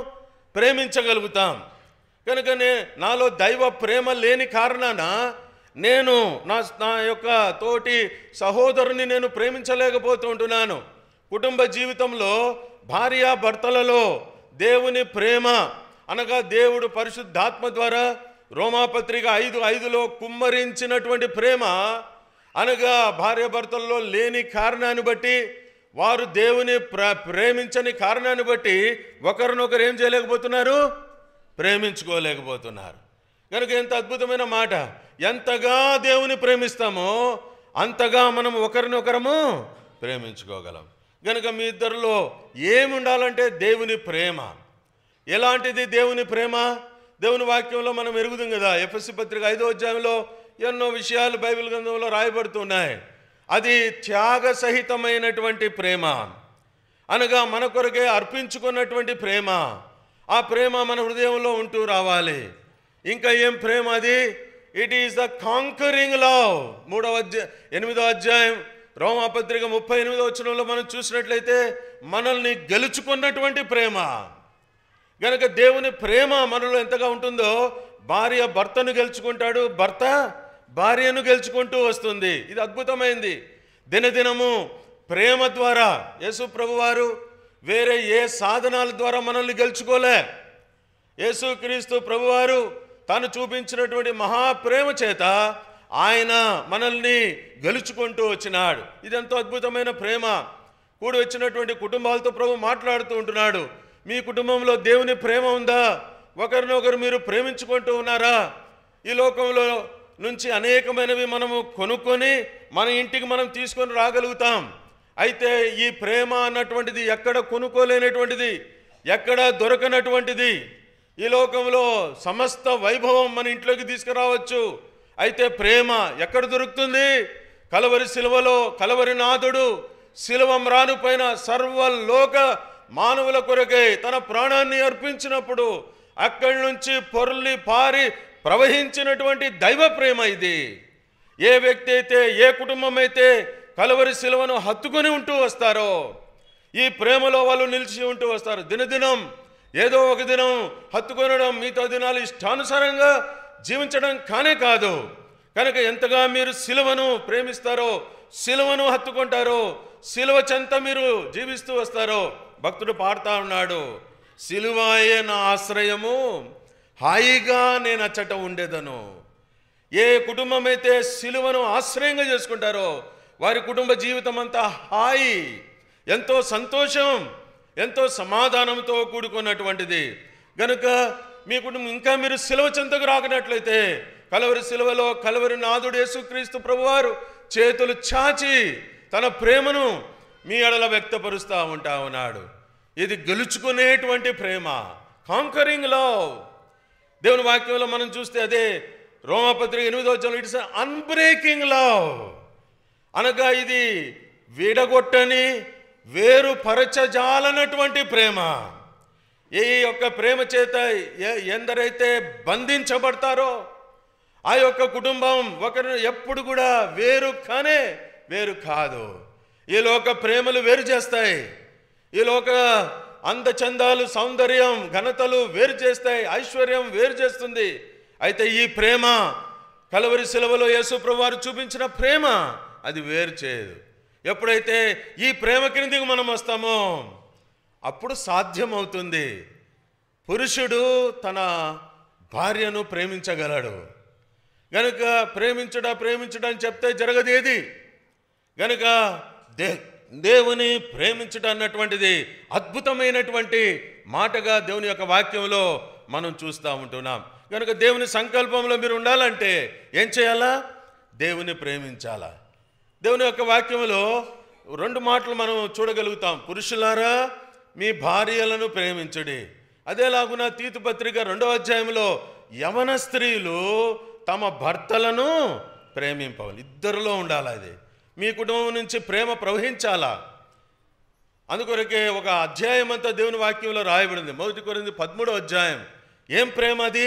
ప్రేమించగలుగుతాం కనుకనే నాలో దైవ ప్రేమ లేని కారణాన నేను నా నా యొక్క తోటి సహోదరుని నేను ఉంటున్నాను కుటుంబ జీవితంలో భార్య భర్తలలో దేవుని ప్రేమ అనగా దేవుడు పరిశుద్ధాత్మ ద్వారా రోమాపత్రిక ఐదు ఐదులో కుమ్మరించినటువంటి ప్రేమ అనగా భార్య భర్తల్లో లేని కారణాన్ని బట్టి వారు దేవుని ప్ర ప్రేమించని కారణాన్ని బట్టి ఒకరినొకరు ఏం చేయలేకపోతున్నారు ప్రేమించుకోలేకపోతున్నారు కనుక ఎంత అద్భుతమైన మాట ఎంతగా దేవుని ప్రేమిస్తామో అంతగా మనం ఒకరినొకరము ప్రేమించుకోగలం కనుక మీ ఇద్దరిలో ఏమి ఉండాలంటే దేవుని ప్రేమ ఎలాంటిది దేవుని ప్రేమ దేవుని వాక్యంలో మనం ఎరుగుదాం కదా ఎఫ్ఎస్సి పత్రిక ఐదో అధ్యాయంలో ఎన్నో విషయాలు బైబిల్ గ్రంథంలో రాయబడుతున్నాయి అది త్యాగ సహితమైనటువంటి ప్రేమ అనగా మన కొరకే అర్పించుకున్నటువంటి ప్రేమ ఆ ప్రేమ మన హృదయంలో ఉంటూ రావాలి ఇంకా ఏం ప్రేమ అది it is the conquering love మూడవ అధ్యాయ ఎనిమిదో అధ్యాయం రోమాపత్రిక ముప్పై ఎనిమిదో వచ్చినంలో మనం చూసినట్లయితే మనల్ని గెలుచుకున్నటువంటి ప్రేమ గనక దేవుని ప్రేమ మనలో ఎంతగా ఉంటుందో భార్య భర్తను గెలుచుకుంటాడు భర్త భార్యను గెలుచుకుంటూ వస్తుంది ఇది అద్భుతమైంది దినదినము ప్రేమ ద్వారా యేసు ప్రభువారు వేరే ఏ సాధనాల ద్వారా మనల్ని గెలుచుకోలే యేసుక్రీస్తు ప్రభువారు తను చూపించినటువంటి మహాప్రేమ చేత ఆయన మనల్ని గెలుచుకుంటూ వచ్చినాడు ఇదెంతో అద్భుతమైన ప్రేమ కూడి వచ్చినటువంటి కుటుంబాలతో ప్రభు మాట్లాడుతూ ఉంటున్నాడు మీ కుటుంబంలో దేవుని ప్రేమ ఉందా ఒకరినొకరు మీరు ప్రేమించుకుంటూ ఉన్నారా ఈ లోకంలో నుంచి అనేకమైనవి మనము కొనుక్కొని మన ఇంటికి మనం తీసుకొని రాగలుగుతాం అయితే ఈ ప్రేమ అన్నటువంటిది ఎక్కడ కొనుక్కోలేనటువంటిది ఎక్కడ దొరకనటువంటిది ఈ లోకంలో సమస్త వైభవం మన ఇంట్లోకి తీసుకురావచ్చు అయితే ప్రేమ ఎక్కడ దొరుకుతుంది కలవరి శిలువలో కలవరి నాథుడు శిలువం పైన సర్వలోక మానవుల కొరకై తన ప్రాణాన్ని అర్పించినప్పుడు అక్కడి నుంచి పొర్లి పారి ప్రవహించినటువంటి దైవ ప్రేమ ఇది ఏ వ్యక్తి అయితే ఏ కుటుంబం అయితే కలవరి శిలువను హత్తుకొని ఉంటూ వస్తారో ఈ ప్రేమలో వాళ్ళు నిలిచి ఉంటూ వస్తారు దినదినం ఏదో ఒక దినం హత్తుకొనడం మిగతా దినాలు ఇష్టానుసారంగా జీవించడం కానే కాదు కనుక ఎంతగా మీరు శిలువను ప్రేమిస్తారో శిలువను హత్తుకుంటారో శిలువ చెంత మీరు జీవిస్తూ వస్తారో భక్తుడు పాడుతా ఉన్నాడు శిలువాయే నా ఆశ్రయము హాయిగా నేను అచ్చట ఉండేదను ఏ కుటుంబం అయితే శిలువను ఆశ్రయంగా చేసుకుంటారో వారి కుటుంబ జీవితం అంతా హాయి ఎంతో సంతోషం ఎంతో సమాధానంతో కూడుకున్నటువంటిది గనుక మీ కుటుంబం ఇంకా మీరు సిలువ చెంతకు రాకినట్లయితే కలవరి సిలువలో కలవరి నాదుడు యేసుక్రీస్తు ప్రభువారు చేతులు చాచి తన ప్రేమను మీ అడల వ్యక్తపరుస్తూ ఉంటా ఉన్నాడు ఇది గెలుచుకునేటువంటి ప్రేమ కాంకరింగ్ లవ్ దేవుని వాక్యంలో మనం చూస్తే అదే రోమపత్రి ఎనిమిదో వచ్చాను ఇట్స్ అన్బ్రేకింగ్ లవ్ అనగా ఇది వీడగొట్టని వేరుపరచజాలనటువంటి ప్రేమ ఈ యొక్క ప్రేమ చేత ఎందరైతే బంధించబడతారో ఆ యొక్క కుటుంబం ఒకరు ఎప్పుడు కూడా వేరు కానే వేరు కాదు ఈ లోక ప్రేమలు వేరు చేస్తాయి ఈ లోక అందచందాలు సౌందర్యం ఘనతలు వేరు చేస్తాయి ఐశ్వర్యం వేరు చేస్తుంది అయితే ఈ ప్రేమ కలవరి శిలవలో యేసుప్రభు చూపించిన ప్రేమ అది వేరు చేయదు ఎప్పుడైతే ఈ ప్రేమ క్రిందికి మనం వస్తామో అప్పుడు సాధ్యమవుతుంది పురుషుడు తన భార్యను ప్రేమించగలడు గనుక ప్రేమించడం ప్రేమించడం అని చెప్తే జరగదేది గనుక దే దేవుని ప్రేమించడం అన్నటువంటిది అద్భుతమైనటువంటి మాటగా దేవుని యొక్క వాక్యంలో మనం చూస్తూ ఉంటున్నాం కనుక దేవుని సంకల్పంలో మీరు ఉండాలంటే ఏం చేయాలా దేవుని ప్రేమించాలా దేవుని యొక్క వాక్యంలో రెండు మాటలు మనం చూడగలుగుతాం పురుషులారా మీ భార్యలను ప్రేమించుడి అదేలాగున పత్రిక రెండవ అధ్యాయంలో యవన స్త్రీలు తమ భర్తలను ప్రేమింపవాలి ఇద్దరిలో ఉండాలి అది మీ కుటుంబం నుంచి ప్రేమ ప్రవహించాలా అందుకొరకే ఒక అధ్యాయం అంతా దేవుని వాక్యంలో రాయబడింది మొదటి కొరింది పదమూడో అధ్యాయం ఏం ప్రేమ అది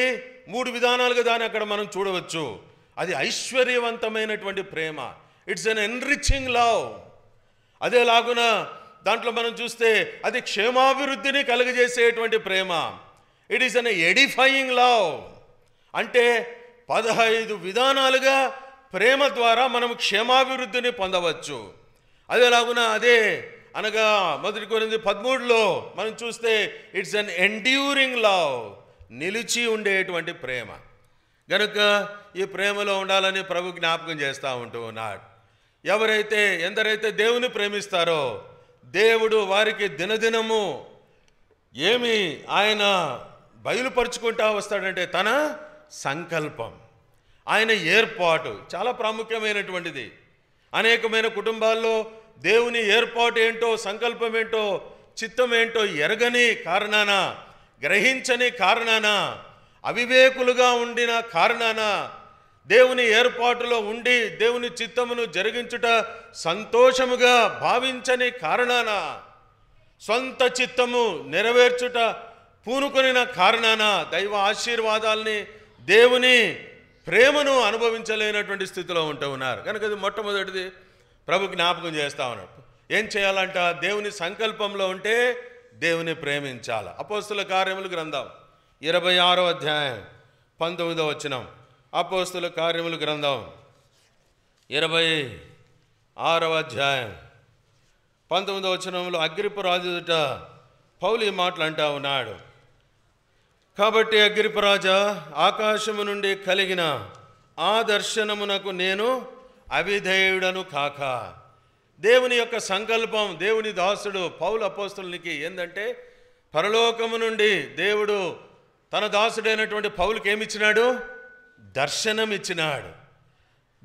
మూడు విధానాలుగా దాన్ని అక్కడ మనం చూడవచ్చు అది ఐశ్వర్యవంతమైనటువంటి ప్రేమ ఇట్స్ ఎన్ ఎన్రిచింగ్ లవ్ అదేలాగున దాంట్లో మనం చూస్తే అది క్షేమాభివృద్ధిని కలుగజేసేటువంటి ప్రేమ it is an edifying love అంటే పదహైదు విధానాలుగా ప్రేమ ద్వారా మనం క్షేమాభివృద్ధిని పొందవచ్చు అదేలాగున అదే అనగా మొదటి కొరింది పదమూడులో మనం చూస్తే ఇట్స్ అన్ ఎండ్యూరింగ్ లవ్ నిలిచి ఉండేటువంటి ప్రేమ గనుక ఈ ప్రేమలో ఉండాలని ప్రభు జ్ఞాపకం చేస్తూ ఉంటూ ఉన్నాడు ఎవరైతే ఎందరైతే దేవుని ప్రేమిస్తారో దేవుడు వారికి దినదినము ఏమి ఆయన బయలుపరుచుకుంటా వస్తాడంటే తన సంకల్పం ఆయన ఏర్పాటు చాలా ప్రాముఖ్యమైనటువంటిది అనేకమైన కుటుంబాల్లో దేవుని ఏర్పాటు ఏంటో సంకల్పం ఏంటో చిత్తం ఏంటో ఎరగని కారణాన గ్రహించని కారణాన అవివేకులుగా ఉండిన కారణాన దేవుని ఏర్పాటులో ఉండి దేవుని చిత్తమును జరిగించుట సంతోషముగా భావించని కారణాన సొంత చిత్తము నెరవేర్చుట పూనుకొనిన కారణాన దైవ ఆశీర్వాదాల్ని దేవుని ప్రేమను అనుభవించలేనటువంటి స్థితిలో ఉంటూ ఉన్నారు కనుక ఇది మొట్టమొదటిది ప్రభు జ్ఞాపకం చేస్తా ఉన్నాడు ఏం చేయాలంట దేవుని సంకల్పంలో ఉంటే దేవుని ప్రేమించాలి అపోస్తుల కార్యములు గ్రంథం ఇరవై ఆరో అధ్యాయం పంతొమ్మిదో వచ్చినాం అపోస్తుల కార్యములు గ్రంథం ఇరవై ఆరవ అధ్యాయం పంతొమ్మిదవ వచనంలో అగ్రిపు పౌలి పౌలు మాటలు అంటా ఉన్నాడు కాబట్టి అగ్రిపు రాజా ఆకాశము నుండి కలిగిన ఆ దర్శనమునకు నేను అవిధేయుడను కాక దేవుని యొక్క సంకల్పం దేవుని దాసుడు పౌలు అపోస్తులనికి ఏంటంటే పరలోకము నుండి దేవుడు తన దాసుడైనటువంటి పౌలుకి ఏమిచ్చినాడు దర్శనమిచ్చినాడు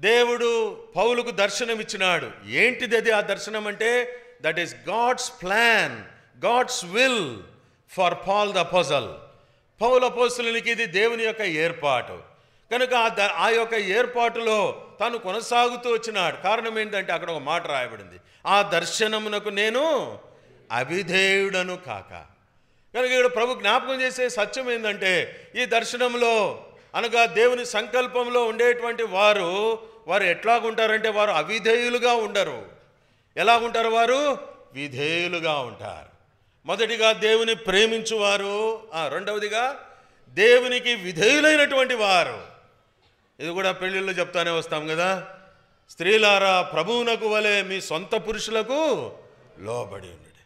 దేవుడు పౌలకు దర్శనమిచ్చినాడు ఏంటిది అది ఆ దర్శనం అంటే that is God's plan God's will for Paul the apostle పౌల పోస్తులకి ఇది దేవుని యొక్క ఏర్పాటు కనుక ఆ ద ఆ యొక్క ఏర్పాటులో తను కొనసాగుతూ వచ్చినాడు కారణం ఏంటంటే అక్కడ ఒక మాట రాయబడింది ఆ దర్శనమునకు నేను అవిధేయుడను కాక కనుక ఇక్కడ ప్రభు జ్ఞాపకం చేసే సత్యం ఏంటంటే ఈ దర్శనంలో అనగా దేవుని సంకల్పంలో ఉండేటువంటి వారు వారు ఎట్లాగుంటారంటే వారు అవిధేయులుగా ఉండరు ఎలా ఉంటారు వారు విధేయులుగా ఉంటారు మొదటిగా దేవుని ప్రేమించువారు రెండవదిగా దేవునికి విధేయులైనటువంటి వారు ఇది కూడా పెళ్ళిళ్ళు చెప్తానే వస్తాం కదా స్త్రీలారా ప్రభువునకు వలె మీ సొంత పురుషులకు లోబడి ఉండడు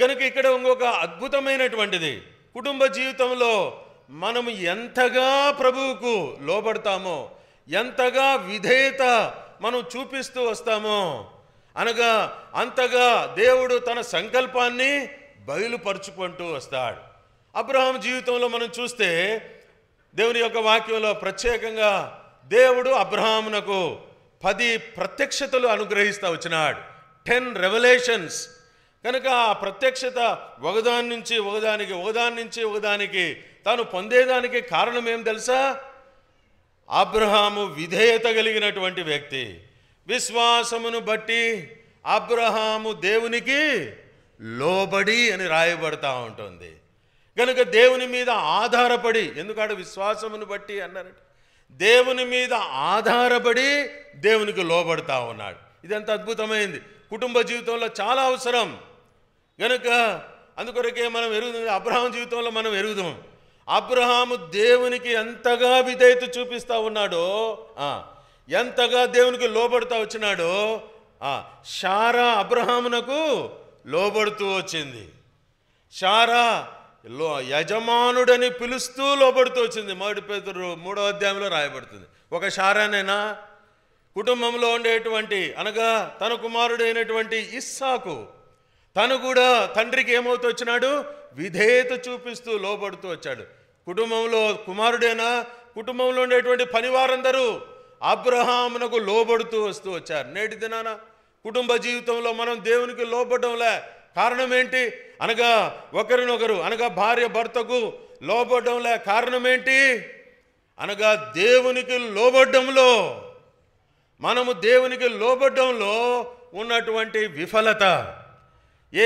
కనుక ఇక్కడ ఇంకొక అద్భుతమైనటువంటిది కుటుంబ జీవితంలో మనము ఎంతగా ప్రభువుకు లోబడతామో ఎంతగా విధేయత మనం చూపిస్తూ వస్తామో అనగా అంతగా దేవుడు తన సంకల్పాన్ని బయలుపరుచుకుంటూ వస్తాడు అబ్రహాం జీవితంలో మనం చూస్తే దేవుని యొక్క వాక్యంలో ప్రత్యేకంగా దేవుడు అబ్రహామునకు పది ప్రత్యక్షతలు అనుగ్రహిస్తూ వచ్చినాడు టెన్ రెవలేషన్స్ కనుక ఆ ప్రత్యక్షత ఒకదాని నుంచి ఒకదానికి ఒకదాని నుంచి ఒకదానికి తాను పొందేదానికి కారణం ఏం తెలుసా అబ్రహాము విధేయత కలిగినటువంటి వ్యక్తి విశ్వాసమును బట్టి అబ్రహాము దేవునికి లోబడి అని రాయబడతా ఉంటుంది కనుక దేవుని మీద ఆధారపడి ఎందుకంటే విశ్వాసమును బట్టి అన్నారట దేవుని మీద ఆధారపడి దేవునికి లోబడతా ఉన్నాడు ఇదంత అద్భుతమైంది కుటుంబ జీవితంలో చాలా అవసరం కనుక అందుకొరకే మనం ఎరుగుతుంది అబ్రహం జీవితంలో మనం ఎరుగుదాం అబ్రహాము దేవునికి ఎంతగా విధేయత చూపిస్తూ ఉన్నాడో ఎంతగా దేవునికి లోబడుతూ వచ్చినాడో షారా అబ్రహామునకు లోబడుతూ వచ్చింది షారా లో యజమానుడని పిలుస్తూ లోబడుతూ వచ్చింది మొదటి పేదరు మూడో అధ్యాయంలో రాయబడుతుంది ఒక షారానైనా కుటుంబంలో ఉండేటువంటి అనగా తన కుమారుడైనటువంటి ఇస్సాకు తను కూడా తండ్రికి ఏమవుతూ వచ్చినాడు విధేయత చూపిస్తూ లోబడుతూ వచ్చాడు కుటుంబంలో కుమారుడేనా కుటుంబంలో ఉండేటువంటి పనివారందరూ అబ్రహామునకు లోబడుతూ వస్తూ వచ్చారు నేటి దినాన కుటుంబ జీవితంలో మనం దేవునికి లోబడంలే కారణం ఏంటి అనగా ఒకరినొకరు అనగా భార్య భర్తకు లోబడ్డంలే కారణం ఏంటి అనగా దేవునికి లోబడ్డంలో మనము దేవునికి లోబడ్డంలో ఉన్నటువంటి విఫలత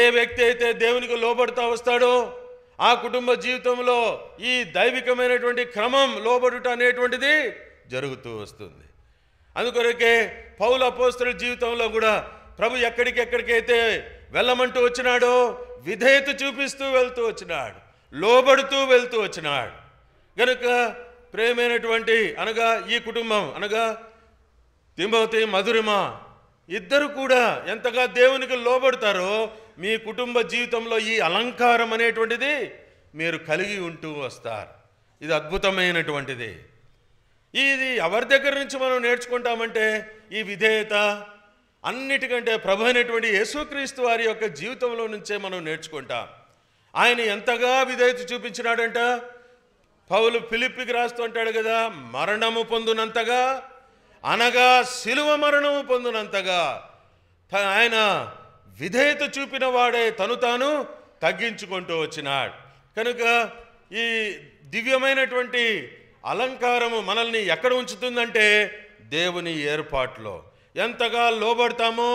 ఏ వ్యక్తి అయితే దేవునికి లోబడుతూ వస్తాడో ఆ కుటుంబ జీవితంలో ఈ దైవికమైనటువంటి క్రమం లోబడుట అనేటువంటిది జరుగుతూ వస్తుంది అందుకొరకే పౌల పోస్తుల జీవితంలో కూడా ప్రభు ఎక్కడికి ఎక్కడికైతే వెళ్ళమంటూ వచ్చినాడో విధేయత చూపిస్తూ వెళ్తూ వచ్చినాడు లోబడుతూ వెళ్తూ వచ్చినాడు గనుక ప్రేమైనటువంటి అనగా ఈ కుటుంబం అనగా తిమోతి మధురిమ ఇద్దరు కూడా ఎంతగా దేవునికి లోబడతారో మీ కుటుంబ జీవితంలో ఈ అలంకారం అనేటువంటిది మీరు కలిగి ఉంటూ వస్తారు ఇది అద్భుతమైనటువంటిది ఇది ఎవరి దగ్గర నుంచి మనం నేర్చుకుంటామంటే ఈ విధేయత అన్నిటికంటే ప్రభు అయినటువంటి యేసుక్రీస్తు వారి యొక్క జీవితంలో నుంచే మనం నేర్చుకుంటాం ఆయన ఎంతగా విధేయత చూపించినాడంట పౌలు ఫిలిప్పికి రాస్తూ అంటాడు కదా మరణము పొందునంతగా అనగా శిలువ మరణము పొందునంతగా ఆయన విధేయత చూపిన వాడే తను తాను తగ్గించుకుంటూ వచ్చినాడు కనుక ఈ దివ్యమైనటువంటి అలంకారము మనల్ని ఎక్కడ ఉంచుతుందంటే దేవుని ఏర్పాట్లో ఎంతగా లోబడతామో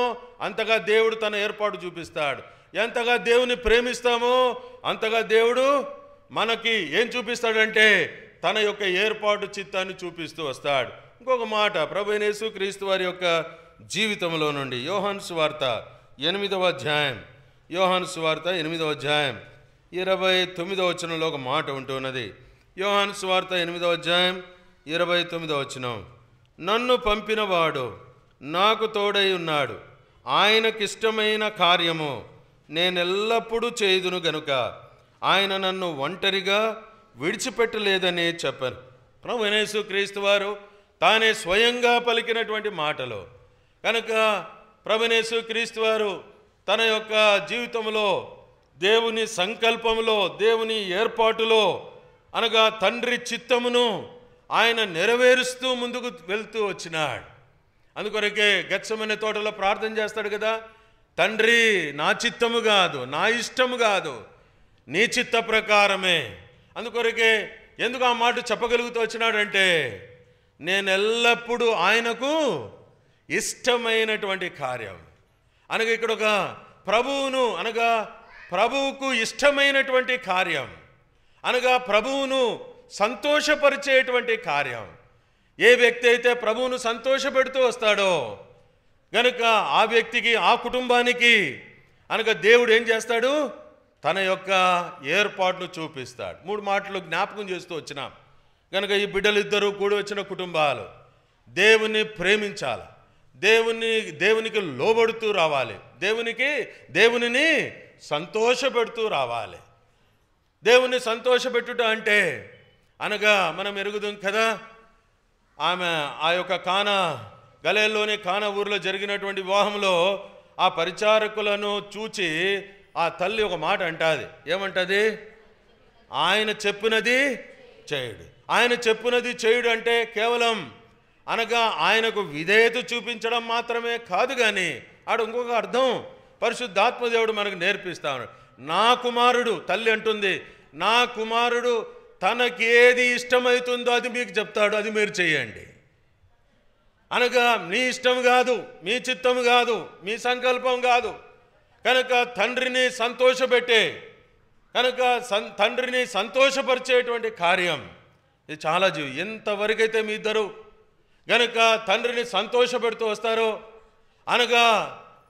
అంతగా దేవుడు తన ఏర్పాటు చూపిస్తాడు ఎంతగా దేవుని ప్రేమిస్తామో అంతగా దేవుడు మనకి ఏం చూపిస్తాడంటే తన యొక్క ఏర్పాటు చిత్తాన్ని చూపిస్తూ వస్తాడు ఇంకొక మాట ప్రభు నేసు క్రీస్తు వారి యొక్క జీవితంలో నుండి యోహన్స్ వార్త ఎనిమిదవ అధ్యాయం యోహాను సువార్త ఎనిమిదవ అధ్యాయం ఇరవై తొమ్మిదవ వచనంలో ఒక మాట ఉంటున్నది యోహాను సువార్త ఎనిమిదవ అధ్యాయం ఇరవై తొమ్మిదవ వచనం నన్ను పంపినవాడు నాకు తోడై ఉన్నాడు ఆయనకిష్టమైన కార్యము నేనెల్లప్పుడూ చేయుదును గనుక ఆయన నన్ను ఒంటరిగా విడిచిపెట్టలేదని చెప్పను ప్రభు వినేసు క్రీస్తు వారు తానే స్వయంగా పలికినటువంటి మాటలు కనుక ప్రభునేసు క్రీస్తు వారు తన యొక్క జీవితంలో దేవుని సంకల్పంలో దేవుని ఏర్పాటులో అనగా తండ్రి చిత్తమును ఆయన నెరవేరుస్తూ ముందుకు వెళ్తూ వచ్చినాడు అందుకొరకే గచ్చమైన తోటలో ప్రార్థన చేస్తాడు కదా తండ్రి నా చిత్తము కాదు నా ఇష్టము కాదు నీ చిత్త ప్రకారమే అందుకొరకే ఎందుకు ఆ మాట చెప్పగలుగుతూ వచ్చినాడంటే నేను ఎల్లప్పుడూ ఆయనకు ఇష్టమైనటువంటి కార్యం అనగా ఇక్కడ ఒక ప్రభువును అనగా ప్రభువుకు ఇష్టమైనటువంటి కార్యం అనగా ప్రభువును సంతోషపరిచేటువంటి కార్యం ఏ వ్యక్తి అయితే ప్రభువును సంతోషపెడుతూ వస్తాడో గనుక ఆ వ్యక్తికి ఆ కుటుంబానికి అనగా దేవుడు ఏం చేస్తాడు తన యొక్క ఏర్పాట్లు చూపిస్తాడు మూడు మాటలు జ్ఞాపకం చేస్తూ వచ్చినాం గనక ఈ బిడ్డలిద్దరూ కూడి వచ్చిన కుటుంబాలు దేవుణ్ణి ప్రేమించాలి దేవుని దేవునికి లోబడుతూ రావాలి దేవునికి దేవునిని సంతోషపెడుతూ రావాలి దేవుని సంతోషపెట్టుట అంటే అనగా మనం ఎరుగుదాం కదా ఆమె ఆ యొక్క కాన గలేల్లోని కాన ఊరిలో జరిగినటువంటి వివాహంలో ఆ పరిచారకులను చూచి ఆ తల్లి ఒక మాట అంటుంది ఏమంటుంది ఆయన చెప్పినది చేయుడు ఆయన చెప్పినది చేయుడు అంటే కేవలం అనగా ఆయనకు విధేయత చూపించడం మాత్రమే కాదు కానీ ఆడు ఇంకొక అర్థం పరిశుద్ధాత్మదేవుడు మనకు నేర్పిస్తా నా కుమారుడు తల్లి అంటుంది నా కుమారుడు తనకి ఏది ఇష్టమవుతుందో అది మీకు చెప్తాడు అది మీరు చేయండి అనగా మీ ఇష్టం కాదు మీ చిత్తం కాదు మీ సంకల్పం కాదు కనుక తండ్రిని సంతోషపెట్టే కనుక సన్ తండ్రిని సంతోషపరిచేటువంటి కార్యం ఇది చాలా జీవి ఎంతవరకైతే మీ ఇద్దరు గనుక తండ్రిని సంతోషపెడుతూ వస్తారు అనగా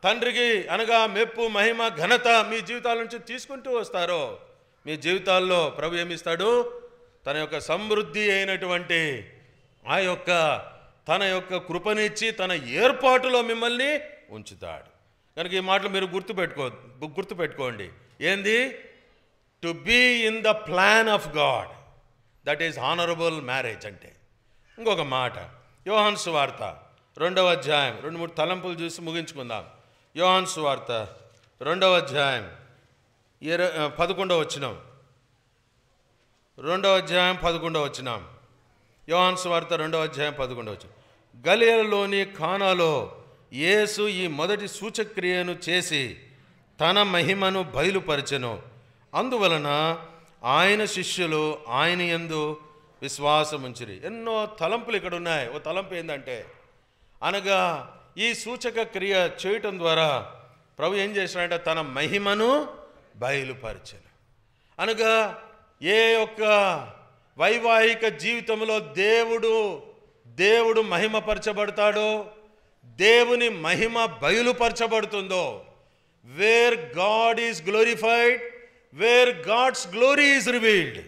తండ్రికి అనగా మెప్పు మహిమ ఘనత మీ జీవితాల నుంచి తీసుకుంటూ వస్తారో మీ జీవితాల్లో ప్రభు ఏమిస్తాడు తన యొక్క సమృద్ధి అయినటువంటి ఆ యొక్క తన యొక్క కృపనిచ్చి తన ఏర్పాటులో మిమ్మల్ని ఉంచుతాడు కనుక ఈ మాటలు మీరు గుర్తుపెట్టుకో గుర్తుపెట్టుకోండి ఏంది to be in the plan of God that is honourable marriage అంటే ఇంకొక మాట యోహాన్ వార్త రెండవ అధ్యాయం రెండు మూడు తలంపులు చూసి ముగించుకుందాం యోహాన్సు వార్త రెండవ అధ్యాయం ఇర పదకొండవ వచ్చినాం రెండవ అధ్యాయం పదకొండవ వచ్చినాం యోహాన్ వార్త రెండవ అధ్యాయం పదకొండవ వచ్చిన గలియలలోని ఖానాలో యేసు ఈ మొదటి సూచక్రియను చేసి తన మహిమను బయలుపరచను అందువలన ఆయన శిష్యులు ఆయన ఎందు విశ్వాసం ఉంచిరి ఎన్నో తలంపులు ఇక్కడ ఉన్నాయి ఓ తలంపు ఏంటంటే అనగా ఈ సూచక క్రియ చేయటం ద్వారా ప్రభు ఏం చేసినాడంటే తన మహిమను బయలుపరిచాను అనగా ఏ యొక్క వైవాహిక జీవితంలో దేవుడు దేవుడు మహిమపరచబడతాడో దేవుని మహిమ బయలుపరచబడుతుందో where God is glorified where God's glory is revealed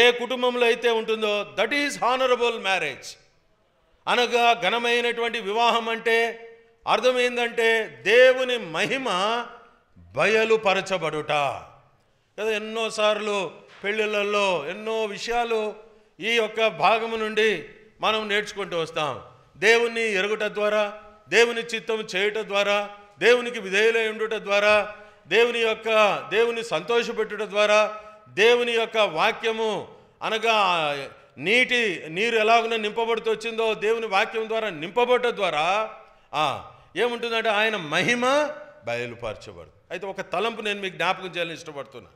ఏ కుటుంబంలో అయితే ఉంటుందో దట్ ఈజ్ హానరబుల్ మ్యారేజ్ అనగా ఘనమైనటువంటి వివాహం అంటే అర్థమైందంటే దేవుని మహిమ బయలుపరచబడుట కదా ఎన్నోసార్లు పెళ్ళిళ్ళల్లో ఎన్నో విషయాలు ఈ యొక్క భాగము నుండి మనం నేర్చుకుంటూ వస్తాం దేవుణ్ణి ఎరగట ద్వారా దేవుని చిత్తం చేయటం ద్వారా దేవునికి విధేయులై ఉండుట ద్వారా దేవుని యొక్క దేవుని సంతోషపెట్టుట ద్వారా దేవుని యొక్క వాక్యము అనగా నీటి నీరు ఎలాగున నింపబడుతూ వచ్చిందో దేవుని వాక్యం ద్వారా నింపబడటం ద్వారా ఏముంటుందంటే ఆయన మహిమ బయలుపరచబడు అయితే ఒక తలంపు నేను మీకు జ్ఞాపకం చేయాలని ఇష్టపడుతున్నా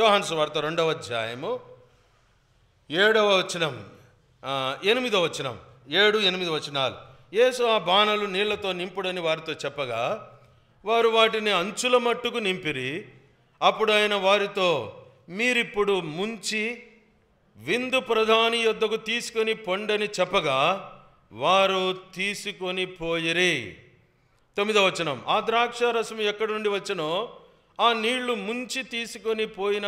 యోహన్స్ వార్త రెండవ అధ్యాయము ఏడవ వచనం ఎనిమిదవ వచనం ఏడు ఎనిమిది వచనాలు యేసు ఆ బాణలు నీళ్లతో నింపుడని వారితో చెప్పగా వారు వాటిని అంచుల మట్టుకు నింపిరి అప్పుడు ఆయన వారితో మీరిప్పుడు ముంచి విందు ప్రధాని యొద్దకు తీసుకొని పొండని చెప్పగా వారు తీసుకొని పోయిరి తొమ్మిదవ వచనం ఆ ద్రాక్ష రసం ఎక్కడి నుండి వచ్చనో ఆ నీళ్లు ముంచి తీసుకొని పోయిన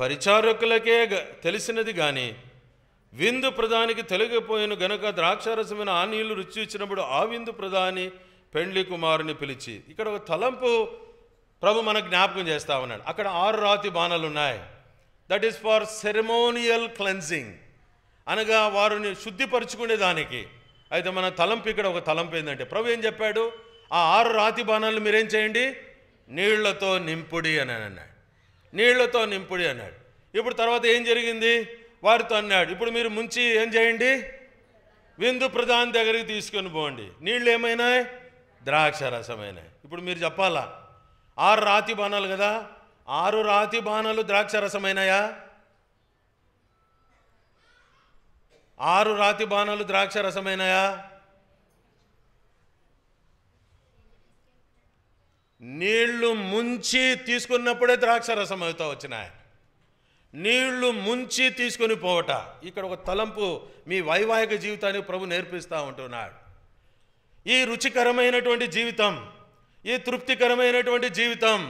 పరిచారకులకే తెలిసినది కానీ విందు ప్రధానికి తెలియకపోయిన గనుక ద్రాక్షారసమైన ఆ నీళ్లు రుచి ఇచ్చినప్పుడు ఆ విందు ప్రధాని పెండ్లి కుమారుని పిలిచి ఇక్కడ ఒక తలంపు ప్రభు మనకు జ్ఞాపకం చేస్తా ఉన్నాడు అక్కడ ఆరు రాతి బాణాలు ఉన్నాయి that is for ceremonial cleansing అనగా వారిని శుద్ధిపరుచుకునే దానికి అయితే మన తలంపు ఇక్కడ ఒక తలంపు ఏంటంటే ప్రభు ఏం చెప్పాడు ఆ ఆరు రాతి బాణాలు మీరేం చేయండి నీళ్లతో నింపుడి అని అన్నాడు నీళ్లతో నింపుడి అన్నాడు ఇప్పుడు తర్వాత ఏం జరిగింది వారితో అన్నాడు ఇప్పుడు మీరు ముంచి ఏం చేయండి విందు ప్రధాని దగ్గరికి తీసుకొని పోండి నీళ్ళు ఏమైనాయి ద్రాక్ష రసమైనాయి ఇప్పుడు మీరు చెప్పాలా ఆరు రాతి బాణాలు కదా ఆరు రాతి బాణాలు ద్రాక్ష రసమైనయా ఆరు రాతి బాణాలు ద్రాక్ష రసమైనయా నీళ్లు ముంచి తీసుకున్నప్పుడే ద్రాక్ష రసం అవుతా వచ్చినాయి నీళ్లు ముంచి తీసుకొని పోవట ఇక్కడ ఒక తలంపు మీ వైవాహిక జీవితాన్ని ప్రభు నేర్పిస్తూ ఉంటున్నాడు ఈ రుచికరమైనటువంటి జీవితం ఈ తృప్తికరమైనటువంటి జీవితం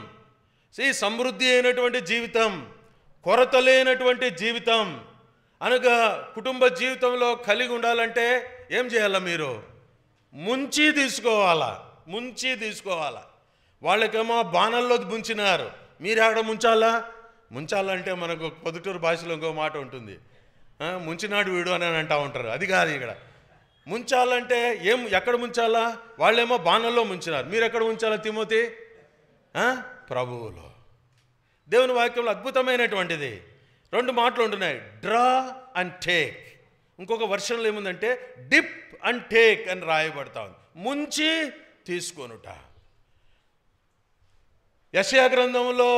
ఈ సమృద్ధి అయినటువంటి జీవితం కొరత లేనటువంటి జీవితం అనగా కుటుంబ జీవితంలో కలిగి ఉండాలంటే ఏం చేయాలా మీరు ముంచి తీసుకోవాలా ముంచి తీసుకోవాలా వాళ్ళకేమో బాణల్లో ముంచినారు మీరు ఆడ ముంచాలా ముంచాలంటే మనకు పొదుటూరు భాషలో ఇంకో మాట ఉంటుంది ముంచినాడు వీడు అని అంటూ ఉంటారు అది కాదు ఇక్కడ ముంచాలంటే ఏం ఎక్కడ ముంచాలా వాళ్ళేమో బాణల్లో ముంచినారు మీరు ఎక్కడ ముంచాలా తిమోతి ప్రభువులో దేవుని వాక్యంలో అద్భుతమైనటువంటిది రెండు మాటలు ఉంటున్నాయి డ్రా అండ్ టేక్ ఇంకొక వర్షన్లో ఏముందంటే డిప్ అండ్ టేక్ అని రాయబడతా ఉంది ముంచి తీసుకొనుట యశయా గ్రంథంలో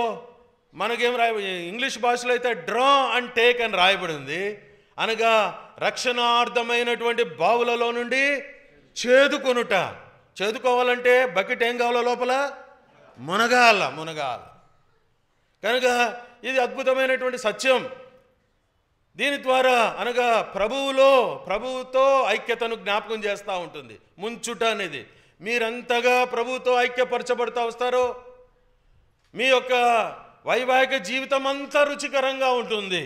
మనకేం రాయ ఇంగ్లీష్ భాషలో అయితే డ్రా అండ్ టేక్ అని రాయబడింది అనగా రక్షణార్థమైనటువంటి బావులలో నుండి చేదుకొనుట చేదుకోవాలంటే బకెట్ ఏం కావాల లోపల మునగాల మునగాల కనుక ఇది అద్భుతమైనటువంటి సత్యం దీని ద్వారా అనగా ప్రభువులో ప్రభువుతో ఐక్యతను జ్ఞాపకం చేస్తూ ఉంటుంది ముంచుట అనేది మీరంతగా ప్రభువుతో ఐక్యపరచబడుతూ వస్తారో మీ యొక్క వైవాహిక జీవితం అంతా రుచికరంగా ఉంటుంది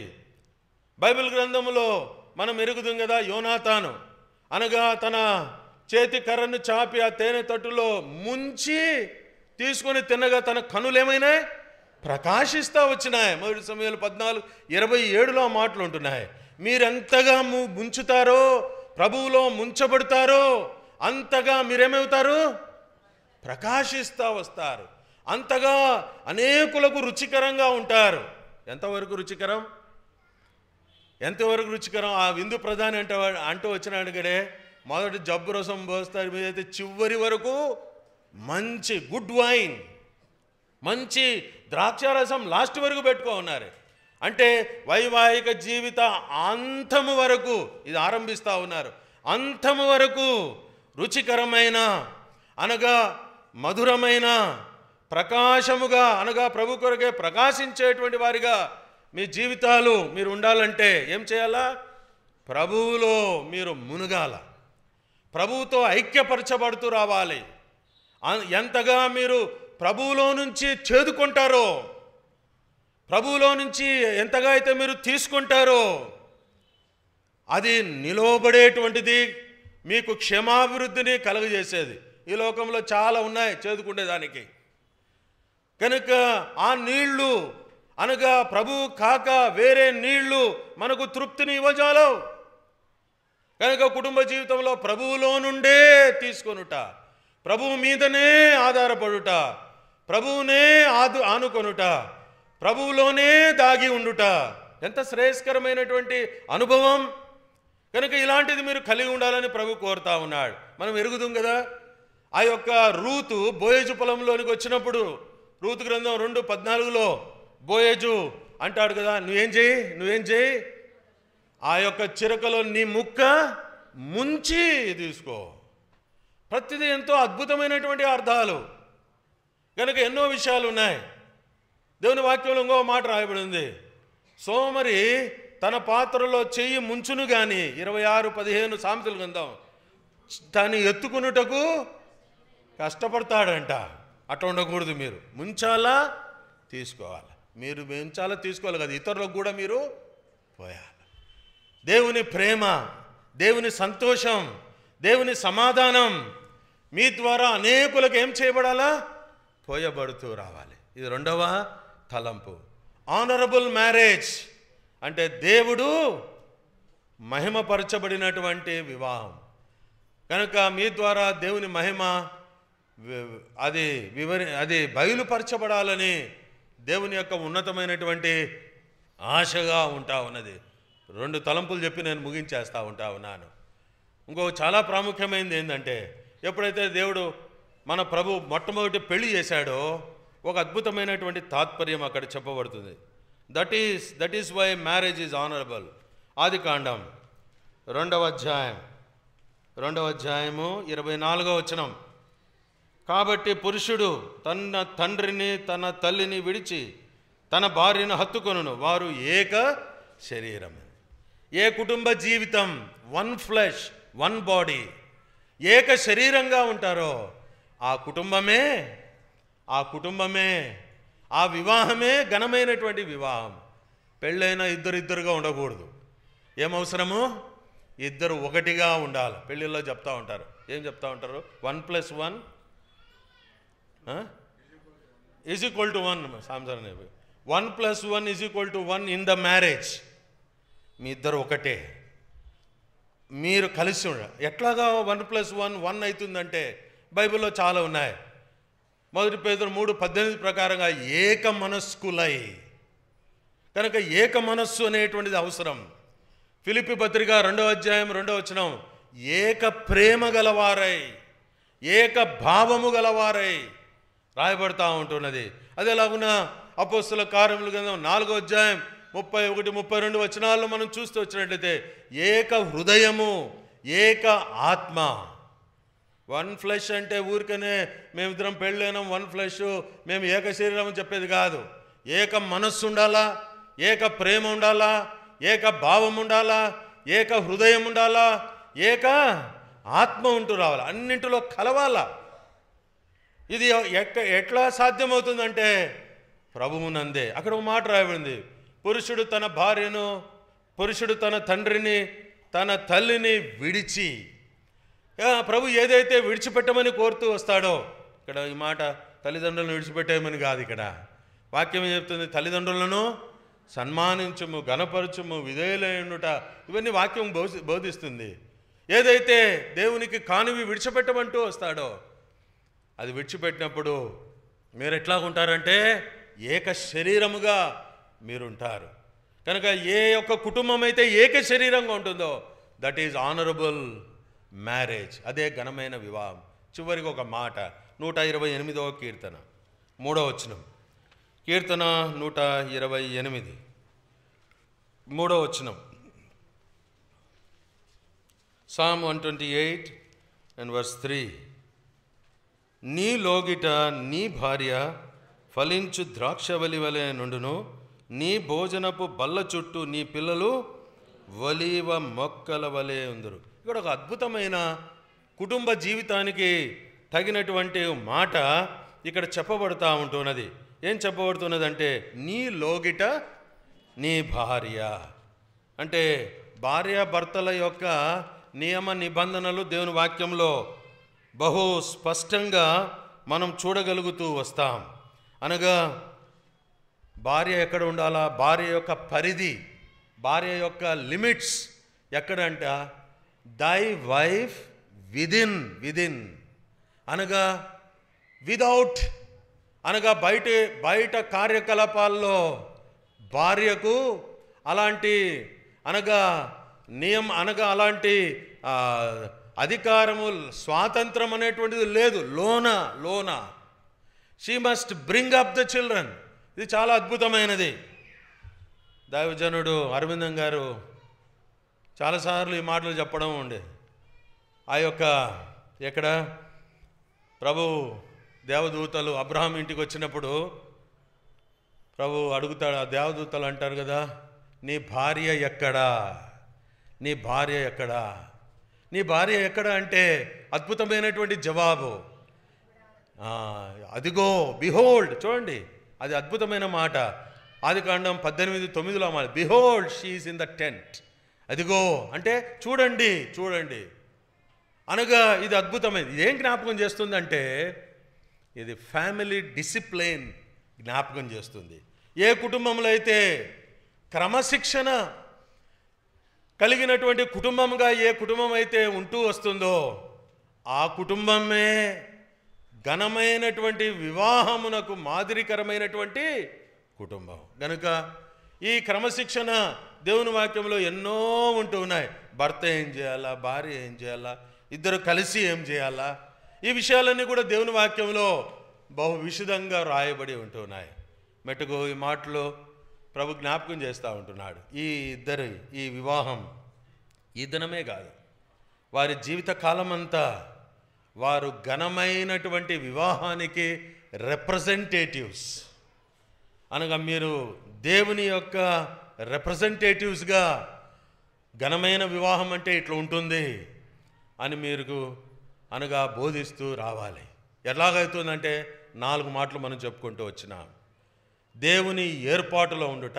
బైబిల్ గ్రంథంలో మనం ఎరుగుదాం కదా యోనాతాను అనగా తన చేతి కర్రను చాపి ఆ తేనె తట్టులో ముంచి తీసుకొని తిన్నగా తన ఏమైనాయి ప్రకాశిస్తూ వచ్చినాయి మొదటి సమయంలో పద్నాలుగు ఇరవై ఏడులో మాటలు ఉంటున్నాయి మీరెంతగా ముంచుతారో ప్రభువులో ముంచబడతారో అంతగా మీరేమవుతారు ప్రకాశిస్తూ వస్తారు అంతగా అనేకులకు రుచికరంగా ఉంటారు ఎంతవరకు రుచికరం ఎంతవరకు రుచికరం ఆ విందు ప్రధాని అంటే అంటూ వచ్చినాడుగడే మొదటి జబ్బు రసం పోస్తారు మీదైతే చివరి వరకు మంచి గుడ్ వైన్ మంచి ద్రాక్షారసం లాస్ట్ వరకు పెట్టుకో ఉన్నారు అంటే వైవాహిక జీవిత అంతము వరకు ఇది ఆరంభిస్తూ ఉన్నారు అంతము వరకు రుచికరమైన అనగా మధురమైన ప్రకాశముగా అనగా ప్రభు కొరకే ప్రకాశించేటువంటి వారిగా మీ జీవితాలు మీరు ఉండాలంటే ఏం చేయాలా ప్రభువులో మీరు మునగాల ప్రభువుతో ఐక్యపరచబడుతూ రావాలి ఎంతగా మీరు ప్రభువులో నుంచి చేదుకుంటారో ప్రభువులో నుంచి ఎంతగా అయితే మీరు తీసుకుంటారో అది నిలవబడేటువంటిది మీకు క్షమాభివృద్ధిని కలుగజేసేది ఈ లోకంలో చాలా ఉన్నాయి చేదుకునేదానికి కనుక ఆ నీళ్లు అనగా ప్రభు కాక వేరే నీళ్లు మనకు తృప్తిని ఇవ్వజాలవు కనుక కుటుంబ జీవితంలో ప్రభువులో నుండే తీసుకొనుట ప్రభువు మీదనే ఆధారపడుట ప్రభువునే ఆదు ఆనుకొనుట ప్రభువులోనే దాగి ఉండుట ఎంత శ్రేయస్కరమైనటువంటి అనుభవం కనుక ఇలాంటిది మీరు కలిగి ఉండాలని ప్రభు కోరుతా ఉన్నాడు మనం ఎరుగుదాం కదా ఆ యొక్క రూతు బోయజు పొలంలోనికి వచ్చినప్పుడు రూతు గ్రంథం రెండు పద్నాలుగులో బోయేజు అంటాడు కదా నువ్వేం చేయి నువ్వేం చేయి ఆ యొక్క చిరకలో నీ ముక్క ముంచి తీసుకో ప్రతిదీ ఎంతో అద్భుతమైనటువంటి అర్థాలు కనుక ఎన్నో విషయాలు ఉన్నాయి దేవుని వాక్యంలో ఇంకో మాట రాయబడింది సోమరి తన పాత్రలో చెయ్యి ముంచును కానీ ఇరవై ఆరు పదిహేను సామెతలు కిందాం తను ఎత్తుకున్నటకు కష్టపడతాడంట అట్లా ఉండకూడదు మీరు ముంచాలా తీసుకోవాలి మీరు మేము చాలా తీసుకోవాలి కదా ఇతరులకు కూడా మీరు పోయాలి దేవుని ప్రేమ దేవుని సంతోషం దేవుని సమాధానం మీ ద్వారా అనేకులకు ఏం చేయబడాలా పోయబడుతూ రావాలి ఇది రెండవ తలంపు ఆనరబుల్ మ్యారేజ్ అంటే దేవుడు మహిమపరచబడినటువంటి వివాహం కనుక మీ ద్వారా దేవుని మహిమ అది వివరి అది బయలుపరచబడాలని దేవుని యొక్క ఉన్నతమైనటువంటి ఆశగా ఉంటా ఉన్నది రెండు తలంపులు చెప్పి నేను ముగించేస్తూ ఉంటా ఉన్నాను ఇంకో చాలా ప్రాముఖ్యమైనది ఏంటంటే ఎప్పుడైతే దేవుడు మన ప్రభు మొట్టమొదటి పెళ్లి చేశాడో ఒక అద్భుతమైనటువంటి తాత్పర్యం అక్కడ చెప్పబడుతుంది that is that is why marriage is honourable ఆది కాండం రెండవ అధ్యాయం రెండవ అధ్యాయము ఇరవై నాలుగో వచనం కాబట్టి పురుషుడు తన తండ్రిని తన తల్లిని విడిచి తన భార్యను హత్తుకొను వారు ఏక శరీరం ఏ కుటుంబ జీవితం వన్ ఫ్లెష్ వన్ బాడీ ఏక శరీరంగా ఉంటారో ఆ కుటుంబమే ఆ కుటుంబమే ఆ వివాహమే ఘనమైనటువంటి వివాహం పెళ్ళైన ఇద్దరిద్దరుగా ఉండకూడదు ఏమవసరము ఇద్దరు ఒకటిగా ఉండాలి పెళ్ళిళ్ళలో చెప్తూ ఉంటారు ఏం చెప్తూ ఉంటారు one plus one is equal to one సాంసారం one plus one is equal to one in the marriage మీ ఇద్దరు ఒకటే మీరు కలిసి ఉండ ఎట్లాగా వన్ ప్లస్ వన్ వన్ అవుతుందంటే బైబిల్లో చాలా ఉన్నాయి మొదటి పేదలు మూడు పద్దెనిమిది ప్రకారంగా ఏక మనస్కులై కనుక ఏక మనస్సు అనేటువంటిది అవసరం ఫిలిపి పత్రిక రెండవ అధ్యాయం రెండో వచనం ఏక ప్రేమ గలవారై ఏక భావము గలవారై రాయబడతా ఉంటున్నది అది ఎలాగునా అపోస్తుల కార్యములు కింద నాలుగో అధ్యాయం ముప్పై ఒకటి ముప్పై రెండు వచనాల్లో మనం చూస్తూ వచ్చినట్లయితే ఏక హృదయము ఏక ఆత్మ వన్ ఫ్లెష్ అంటే ఊరికనే మేమిద్దరం పెళ్ళైనాం వన్ ఫ్లెష్ మేము ఏక శరీరం చెప్పేది కాదు ఏక మనస్సు ఉండాలా ఏక ప్రేమ ఉండాలా ఏక భావం ఉండాలా ఏక హృదయం ఉండాలా ఏక ఆత్మ ఉంటూ రావాలి అన్నింటిలో కలవాలా ఇది ఎట్ ఎట్లా సాధ్యమవుతుందంటే ప్రభువునందే అక్కడ ఒక మాట రాయబడింది పురుషుడు తన భార్యను పురుషుడు తన తండ్రిని తన తల్లిని విడిచి ప్రభు ఏదైతే విడిచిపెట్టమని కోరుతూ వస్తాడో ఇక్కడ ఈ మాట తల్లిదండ్రులను విడిచిపెట్టేయమని కాదు ఇక్కడ వాక్యం చెప్తుంది తల్లిదండ్రులను సన్మానించము గణపరచము విధేయులైనట ఇవన్నీ వాక్యం బోధిస్తుంది ఏదైతే దేవునికి కానివి విడిచిపెట్టమంటూ వస్తాడో అది విడిచిపెట్టినప్పుడు మీరు ఎట్లా ఉంటారంటే ఏక శరీరముగా మీరుంటారు కనుక ఏ యొక్క కుటుంబం అయితే ఏక శరీరంగా ఉంటుందో దట్ ఈజ్ ఆనరబుల్ మ్యారేజ్ అదే ఘనమైన వివాహం చివరికి ఒక మాట నూట ఇరవై ఎనిమిదవ కీర్తన మూడవ వచనం కీర్తన నూట ఇరవై ఎనిమిది మూడవ వచనం Psalm one twenty eight and verse three నీ లోగిట నీ భార్య ఫలించు ద్రాక్షవలి వలె నుండును నీ భోజనపు బల్ల చుట్టూ నీ పిల్లలు వలీవ మొక్కల వలె ఉందరు ఇక్కడ ఒక అద్భుతమైన కుటుంబ జీవితానికి తగినటువంటి మాట ఇక్కడ చెప్పబడుతూ ఉంటున్నది ఏం చెప్పబడుతున్నది అంటే నీ లోగిట నీ భార్య అంటే భార్యాభర్తల యొక్క నియమ నిబంధనలు దేవుని వాక్యంలో బహు స్పష్టంగా మనం చూడగలుగుతూ వస్తాం అనగా భార్య ఎక్కడ ఉండాలా భార్య యొక్క పరిధి భార్య యొక్క లిమిట్స్ ఎక్కడంట దై వైఫ్ విదిన్ విదిన్ అనగా విదౌట్ అనగా బయట బయట కార్యకలాపాల్లో భార్యకు అలాంటి అనగా నియం అనగా అలాంటి అధికారము స్వాతంత్రం అనేటువంటిది లేదు లోన లోన she must bring up the children ఇది చాలా అద్భుతమైనది దైవజనుడు అరవిందం గారు చాలాసార్లు ఈ మాటలు చెప్పడం ఉండే ఆ యొక్క ఎక్కడ ప్రభు దేవదూతలు అబ్రహాం ఇంటికి వచ్చినప్పుడు ప్రభు అడుగుతాడు ఆ దేవదూతలు అంటారు కదా నీ భార్య ఎక్కడా నీ భార్య ఎక్కడా నీ భార్య ఎక్కడ అంటే అద్భుతమైనటువంటి జవాబు అదిగో బిహోల్డ్ చూడండి అది అద్భుతమైన మాట ఆది కాండం పద్దెనిమిది తొమ్మిదిలో మాట behold she is in the tent అదిగో అంటే చూడండి చూడండి అనగా ఇది అద్భుతమైనది ఏం జ్ఞాపకం చేస్తుందంటే ఇది ఫ్యామిలీ డిసిప్లైన్ జ్ఞాపకం చేస్తుంది ఏ కుటుంబంలో అయితే క్రమశిక్షణ కలిగినటువంటి కుటుంబంగా ఏ కుటుంబం అయితే ఉంటూ వస్తుందో ఆ కుటుంబమే ఘనమైనటువంటి వివాహమునకు మాదిరికరమైనటువంటి కుటుంబం గనుక ఈ క్రమశిక్షణ దేవుని వాక్యంలో ఎన్నో ఉంటూ ఉన్నాయి భర్త ఏం చేయాలా భార్య ఏం చేయాలా ఇద్దరు కలిసి ఏం చేయాలా ఈ విషయాలన్నీ కూడా దేవుని వాక్యంలో బహు విశదంగా రాయబడి ఉంటున్నాయి మెట్టుకు ఈ మాటలో ప్రభు జ్ఞాపకం చేస్తూ ఉంటున్నాడు ఈ ఇద్దరు ఈ వివాహం ఈ దినమే కాదు వారి జీవిత కాలమంతా వారు ఘనమైనటువంటి వివాహానికి రిప్రజెంటేటివ్స్ అనగా మీరు దేవుని యొక్క రిప్రజెంటేటివ్స్గా ఘనమైన వివాహం అంటే ఇట్లా ఉంటుంది అని మీరు అనగా బోధిస్తూ రావాలి ఎలాగవుతుందంటే నాలుగు మాటలు మనం చెప్పుకుంటూ వచ్చినాం దేవుని ఏర్పాటులో ఉండుట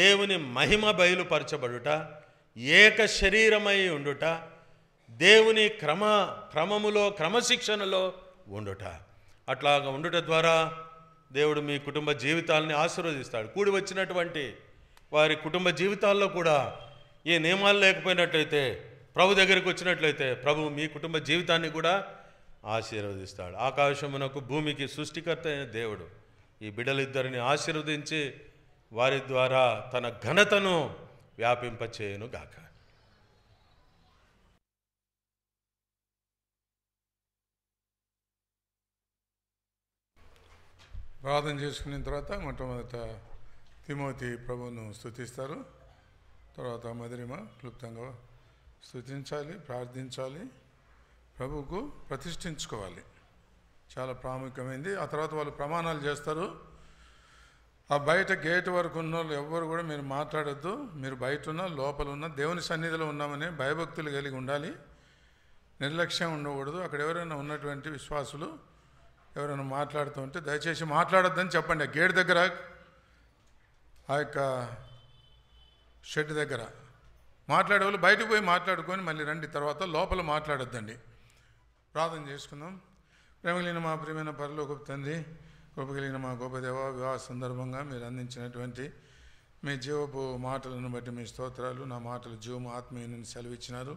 దేవుని మహిమ బయలుపరచబడుట ఏక శరీరమై ఉండుట దేవుని క్రమ క్రమములో క్రమశిక్షణలో ఉండుట అట్లాగా ఉండుట ద్వారా దేవుడు మీ కుటుంబ జీవితాలని ఆశీర్వదిస్తాడు కూడి వచ్చినటువంటి వారి కుటుంబ జీవితాల్లో కూడా ఏ నియమాలు లేకపోయినట్లయితే ప్రభు దగ్గరికి వచ్చినట్లయితే ప్రభు మీ కుటుంబ జీవితాన్ని కూడా ఆశీర్వదిస్తాడు ఆకాశమునకు భూమికి సృష్టికర్త అయిన దేవుడు ఈ బిడలిద్దరిని ఆశీర్వదించి వారి ద్వారా తన ఘనతను వ్యాపింపచేయనుగాక ప్రార్థన చేసుకున్న తర్వాత మొట్టమొదట తిమోతి ప్రభువును స్థుతిస్తారు తర్వాత మధురిమ క్లుప్తంగా స్థుతించాలి ప్రార్థించాలి ప్రభువుకు ప్రతిష్ఠించుకోవాలి చాలా ప్రాముఖ్యమైంది ఆ తర్వాత వాళ్ళు ప్రమాణాలు చేస్తారు ఆ బయట గేట్ వరకు ఉన్న వాళ్ళు ఎవ్వరు కూడా మీరు మాట్లాడద్దు మీరు బయట ఉన్న లోపల ఉన్న దేవుని సన్నిధిలో ఉన్నామని భయభక్తులు కలిగి ఉండాలి నిర్లక్ష్యం ఉండకూడదు అక్కడ ఎవరైనా ఉన్నటువంటి విశ్వాసులు ఎవరైనా మాట్లాడుతుంటే దయచేసి మాట్లాడొద్దని చెప్పండి ఆ గేట్ దగ్గర ఆ యొక్క షెడ్ దగ్గర మాట్లాడే వాళ్ళు బయటకు పోయి మాట్లాడుకొని మళ్ళీ రండి తర్వాత లోపల మాట్లాడొద్దండి ప్రార్థన చేసుకుందాం ప్రేమ కలిగిన మా ప్రియమైన పరలోక తండ్రి గొప్ప కలిగిన మా గోపదేవ వివాహ సందర్భంగా మీరు అందించినటువంటి మీ జీవపు మాటలను బట్టి మీ స్తోత్రాలు నా మాటలు జీవము ఆత్మీయుని సెలవిచ్చినారు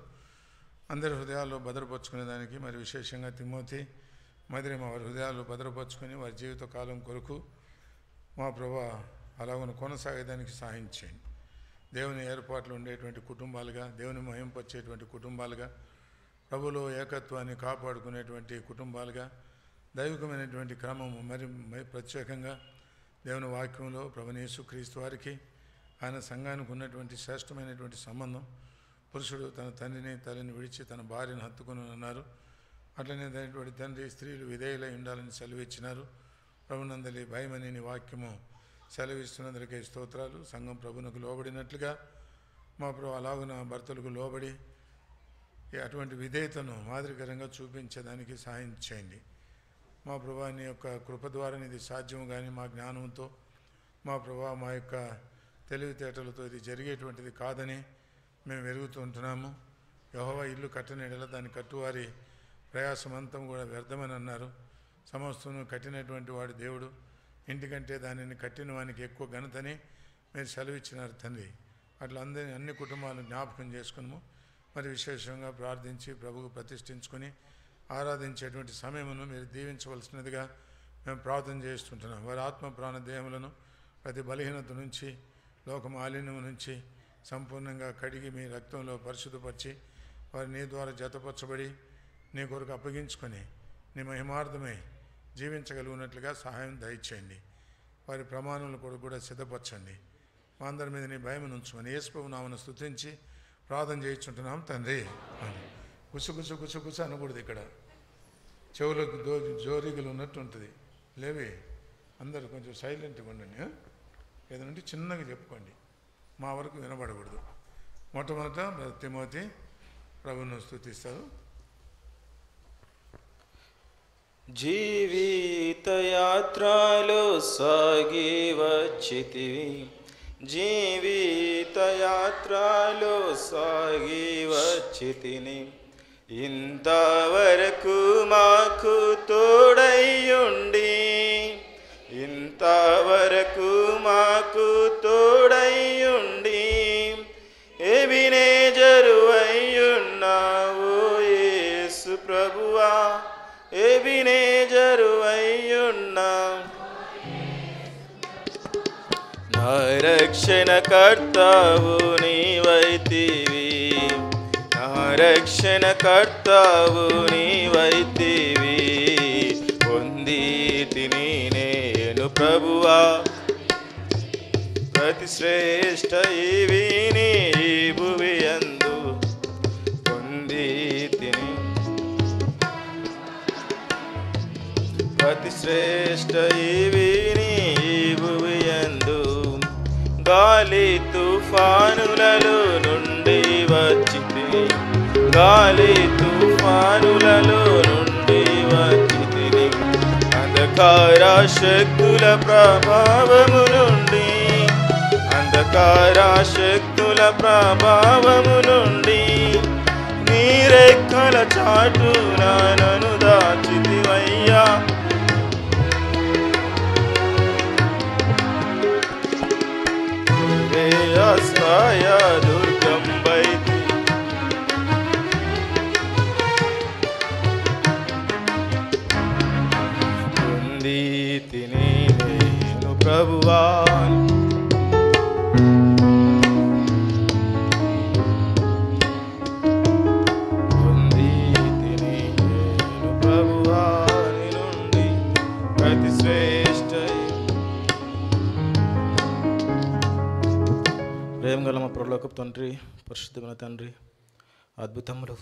అందరి హృదయాల్లో భద్రపరుచుకునే దానికి మరి విశేషంగా తిమ్మోతి మదిరి మా వారి హృదయాలు భద్రపరుచుకుని వారి జీవిత కాలం కొరకు మా ప్రభా అలాగను కొనసాగేదానికి సహాయం చేయండి దేవుని ఏర్పాట్లు ఉండేటువంటి కుటుంబాలుగా దేవుని మహింపచ్చేటువంటి కుటుంబాలుగా ప్రభులో ఏకత్వాన్ని కాపాడుకునేటువంటి కుటుంబాలుగా దైవికమైనటువంటి క్రమము మరి ప్రత్యేకంగా దేవుని వాక్యంలో ప్రభునేసు క్రీస్తు వారికి ఆయన సంఘానికి ఉన్నటువంటి శ్రేష్టమైనటువంటి సంబంధం పురుషుడు తన తండ్రిని తల్లిని విడిచి తన భార్యను హత్తుకుని అన్నారు అట్లనే దానిటువంటి తండ్రి స్త్రీలు విధేయులై ఉండాలని సెలవిచ్చినారు ప్రభునందలి భయమనేని వాక్యము సెలవిస్తున్నందుకే స్తోత్రాలు సంఘం ప్రభునకు లోబడినట్లుగా మా ప్రభు అలాగున భర్తలకు లోబడి అటువంటి విధేయతను మాదిరికరంగా చూపించడానికి సహాయం చేయండి మా ప్రభాని యొక్క కృప ద్వారా ఇది సాధ్యం కానీ మా జ్ఞానంతో మా ప్రభా మా యొక్క తెలివితేటలతో ఇది జరిగేటువంటిది కాదని మేము వెలుగుతుంటున్నాము యహోవ ఇల్లు కట్టనీడల దాన్ని కట్టువారి ప్రయాసమంతం కూడా వ్యర్థమని అన్నారు సమస్తను కట్టినటువంటి వాడు దేవుడు ఇంటికంటే దానిని కట్టిన వానికి ఎక్కువ ఘనతని మీరు సెలవిచ్చినారు తండ్రి అట్లా అందరినీ అన్ని కుటుంబాలను జ్ఞాపకం చేసుకున్నాము మరి విశేషంగా ప్రార్థించి ప్రభువు ప్రతిష్ఠించుకొని ఆరాధించేటువంటి సమయమును మీరు దీవించవలసినదిగా మేము ప్రార్థన చేస్తుంటున్నాం వారి ఆత్మ ప్రాణ దేహములను ప్రతి బలహీనత నుంచి లోకమాలిన్యం నుంచి సంపూర్ణంగా కడిగి మీ రక్తంలో పరిశుద్ధపరిచి వారి నీ ద్వారా జతపరచబడి నీ కొరకు అప్పగించుకొని నీ మహిమార్థమై జీవించగలిగినట్లుగా సహాయం దయచేయండి వారి ప్రమాణాలను కొరకు కూడా సిద్ధపరచండి మా అందరి మీద నీ భయం ఉంచుకొని ఏసుపు నామను స్థుతించి ప్రార్థన చేయించుంటున్నాం తండ్రి అని గుసు గుసు గుసు గుసు అనకూడదు ఇక్కడ చెవులకు దో జోరీగులు ఉన్నట్టు ఉంటుంది లేవి అందరూ కొంచెం సైలెంట్గా ఉండండి ఏదంటే చిన్నగా చెప్పుకోండి మా వరకు వినబడకూడదు మొట్టమొదట తిమోతి ప్రభును స్థుతిస్తారు జీవిత యాత్రలో సాగి వచ్చితివి జీవితయాత్రలోసాగివచ్చితిని ఇంతవరకు మాకు తోడయ్యుండి ఇంతవరకు మాకు తోడయ్యుండి नारक्षेन कर्तावुनी वैतिवी नारक्षेन कर्तावुनी वैतिवी उन्दीतिनीनेलु प्रभुवा प्रतिस्रेष्टाईवी గాలి తుఫానులలో నుండి వచ్చి తిరిగి అంధకార శక్తుల ప్రభావము నుండి అంధకార శక్తుల ప్రభావము నుండి నీరెక్కల చాటున నను దాచితివయ్యా ఆశ్రయ పరలోకపు తండ్రి పరిశుద్ధమైన తండ్రి అద్భుతములు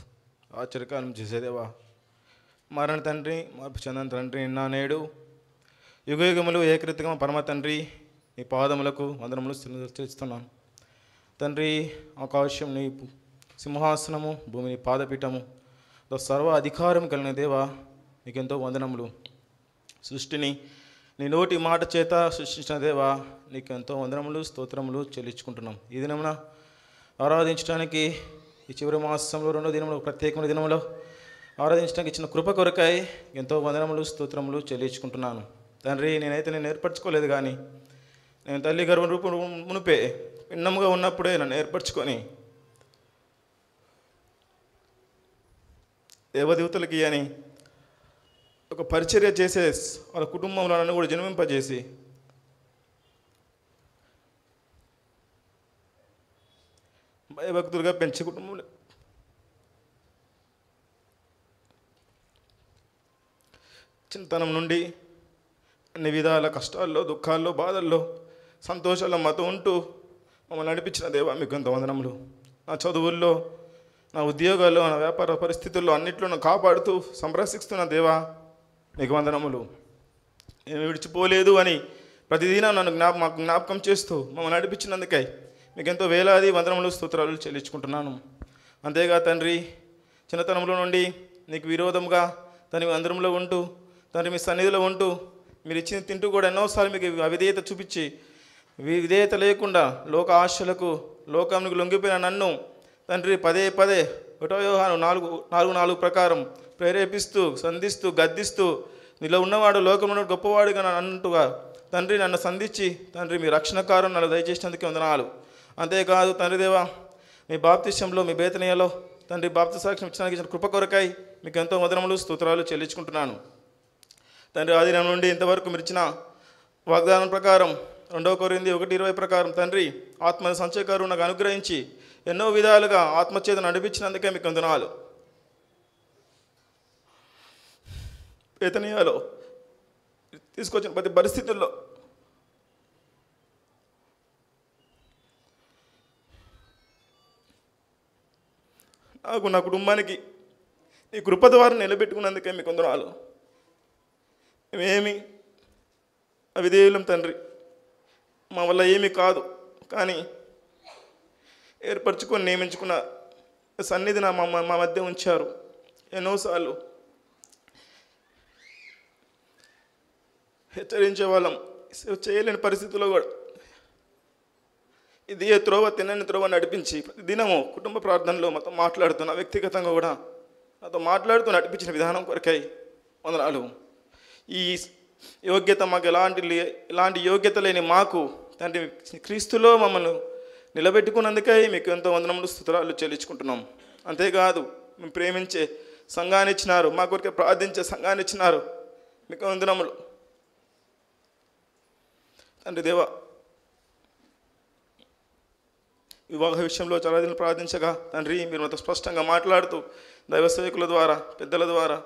ఆశ్చర్యకాలం చేసేదేవా మారణ తండ్రి మార్పు చెందని తండ్రి నిన్న నేడు యుగయుగములు ఏకృతిగా పరమ తండ్రి నీ పాదములకు వందనములు చేస్తున్నాను తండ్రి ఆకాశం నీ సింహాసనము భూమిని పాదపీఠము సర్వ అధికారం కలిగిన దేవా నీకెంతో వందనములు సృష్టిని నీ నోటి మాట చేత సృష్టించిన దేవా నీకెంతో వందనములు స్తోత్రములు చెల్లించుకుంటున్నాం ఈ దినమున ఆరాధించడానికి ఈ చివరి మాసంలో రెండో దినంలో ప్రత్యేకమైన దినంలో ఆరాధించడానికి ఇచ్చిన కృప కొరకాయి ఎంతో వందనములు స్తోత్రములు చెల్లించుకుంటున్నాను తండ్రి నేనైతే నేను ఏర్పరచుకోలేదు కానీ నేను తల్లి గర్భ రూపం మునిపే భిన్నముగా ఉన్నప్పుడే నన్ను ఏర్పరచుకొని దేవదేవతలకి అని ఒక పరిచర్య చేసే వాళ్ళ కుటుంబంలో నన్ను కూడా జన్మింపజేసి భయభక్తులుగా పెంచే కుటుంబం చింతనం నుండి అన్ని విధాల కష్టాల్లో దుఃఖాల్లో బాధల్లో సంతోషాల్లో మాతో ఉంటూ మమ్మల్ని నడిపించిన దేవా మీకు ఎంత వందనములు నా చదువుల్లో నా ఉద్యోగాల్లో నా వ్యాపార పరిస్థితుల్లో అన్నిట్లోనూ కాపాడుతూ సంరక్షిస్తున్న దేవా మీకు వందనములు నేను విడిచిపోలేదు అని ప్రతిదినం నన్ను జ్ఞాప మాకు జ్ఞాపకం చేస్తూ మమ్మల్ని నడిపించినందుకై మీకు ఎంతో వేలాది వందనములు స్తోత్రాలు చెల్లించుకుంటున్నాను అంతేగా తండ్రి చిన్నతనంలో నుండి నీకు విరోధంగా తన అందరంలో ఉంటూ తండ్రి మీ సన్నిధిలో ఉంటూ మీరు ఇచ్చిన తింటూ కూడా ఎన్నోసార్లు మీకు అవిధేయత చూపించి విధేయత లేకుండా లోక ఆశలకు లోకానికి లొంగిపోయిన నన్ను తండ్రి పదే పదే ఒకటో వ్యవహారం నాలుగు నాలుగు నాలుగు ప్రకారం ప్రేరేపిస్తూ సంధిస్తూ గద్దిస్తూ నీలో ఉన్నవాడు లోకంలో గొప్పవాడుగా అన్నట్టుగా తండ్రి నన్ను సంధించి తండ్రి మీ రక్షణకారం నన్ను దయచేసినందుకు వందనాలు అంతేకాదు తండ్రి దేవా మీ బాప్తిష్యంలో మీ బేతనీయలో తండ్రి బాప్తి సాక్ష్యం ఇచ్చడానికి ఇచ్చిన కృప కొరకాయి మీకు ఎంతో మధురములు స్తోత్రాలు చెల్లించుకుంటున్నాను తండ్రి ఆధీనం నుండి ఇంతవరకు ఇచ్చిన వాగ్దానం ప్రకారం రెండవ కొరింది ఒకటి ఇరవై ప్రకారం తండ్రి ఆత్మ సంచయకారు నాకు అనుగ్రహించి ఎన్నో విధాలుగా ఆత్మచేత నడిపించినందుకే మీకు అందునాలు వేతనీయాలు తీసుకొచ్చిన ప్రతి పరిస్థితుల్లో నాకు నా కుటుంబానికి నీ కృప ద్వారా నిలబెట్టుకున్నందుకే మీ కొందరు ఆలో మేమేమి అవిధేయులం తండ్రి మా వల్ల ఏమీ కాదు కానీ ఏర్పరచుకొని నియమించుకున్న సన్నిధి నా మా మా మధ్య ఉంచారు ఎన్నోసార్లు హెచ్చరించే వాళ్ళం చేయలేని పరిస్థితుల్లో కూడా ఇది ఏ త్రోవ తినని త్రోవ నడిపించి దినము కుటుంబ ప్రార్థనలో మాతో మాట్లాడుతున్న వ్యక్తిగతంగా కూడా నాతో మాట్లాడుతూ నడిపించిన విధానం కొరకై వందనాలు ఈ యోగ్యత మాకు ఎలాంటి ఎలాంటి యోగ్యత లేని మాకు తండ్రి క్రీస్తులో మమ్మల్ని నిలబెట్టుకున్నందుకై మీకు ఎంతో వందనములు స్థుతరాలు చెల్లించుకుంటున్నాం అంతేకాదు మేము ప్రేమించే సంఘాన్ని ఇచ్చినారు మా కొరికే ప్రార్థించే సంఘాన్ని ఇచ్చినారు మీకు వందనములు తండ్రి దేవా వివాహ విషయంలో చాలా దిన ప్రార్థించగా తండ్రి మీరు మాతో స్పష్టంగా మాట్లాడుతూ దైవ సేవకుల ద్వారా పెద్దల ద్వారా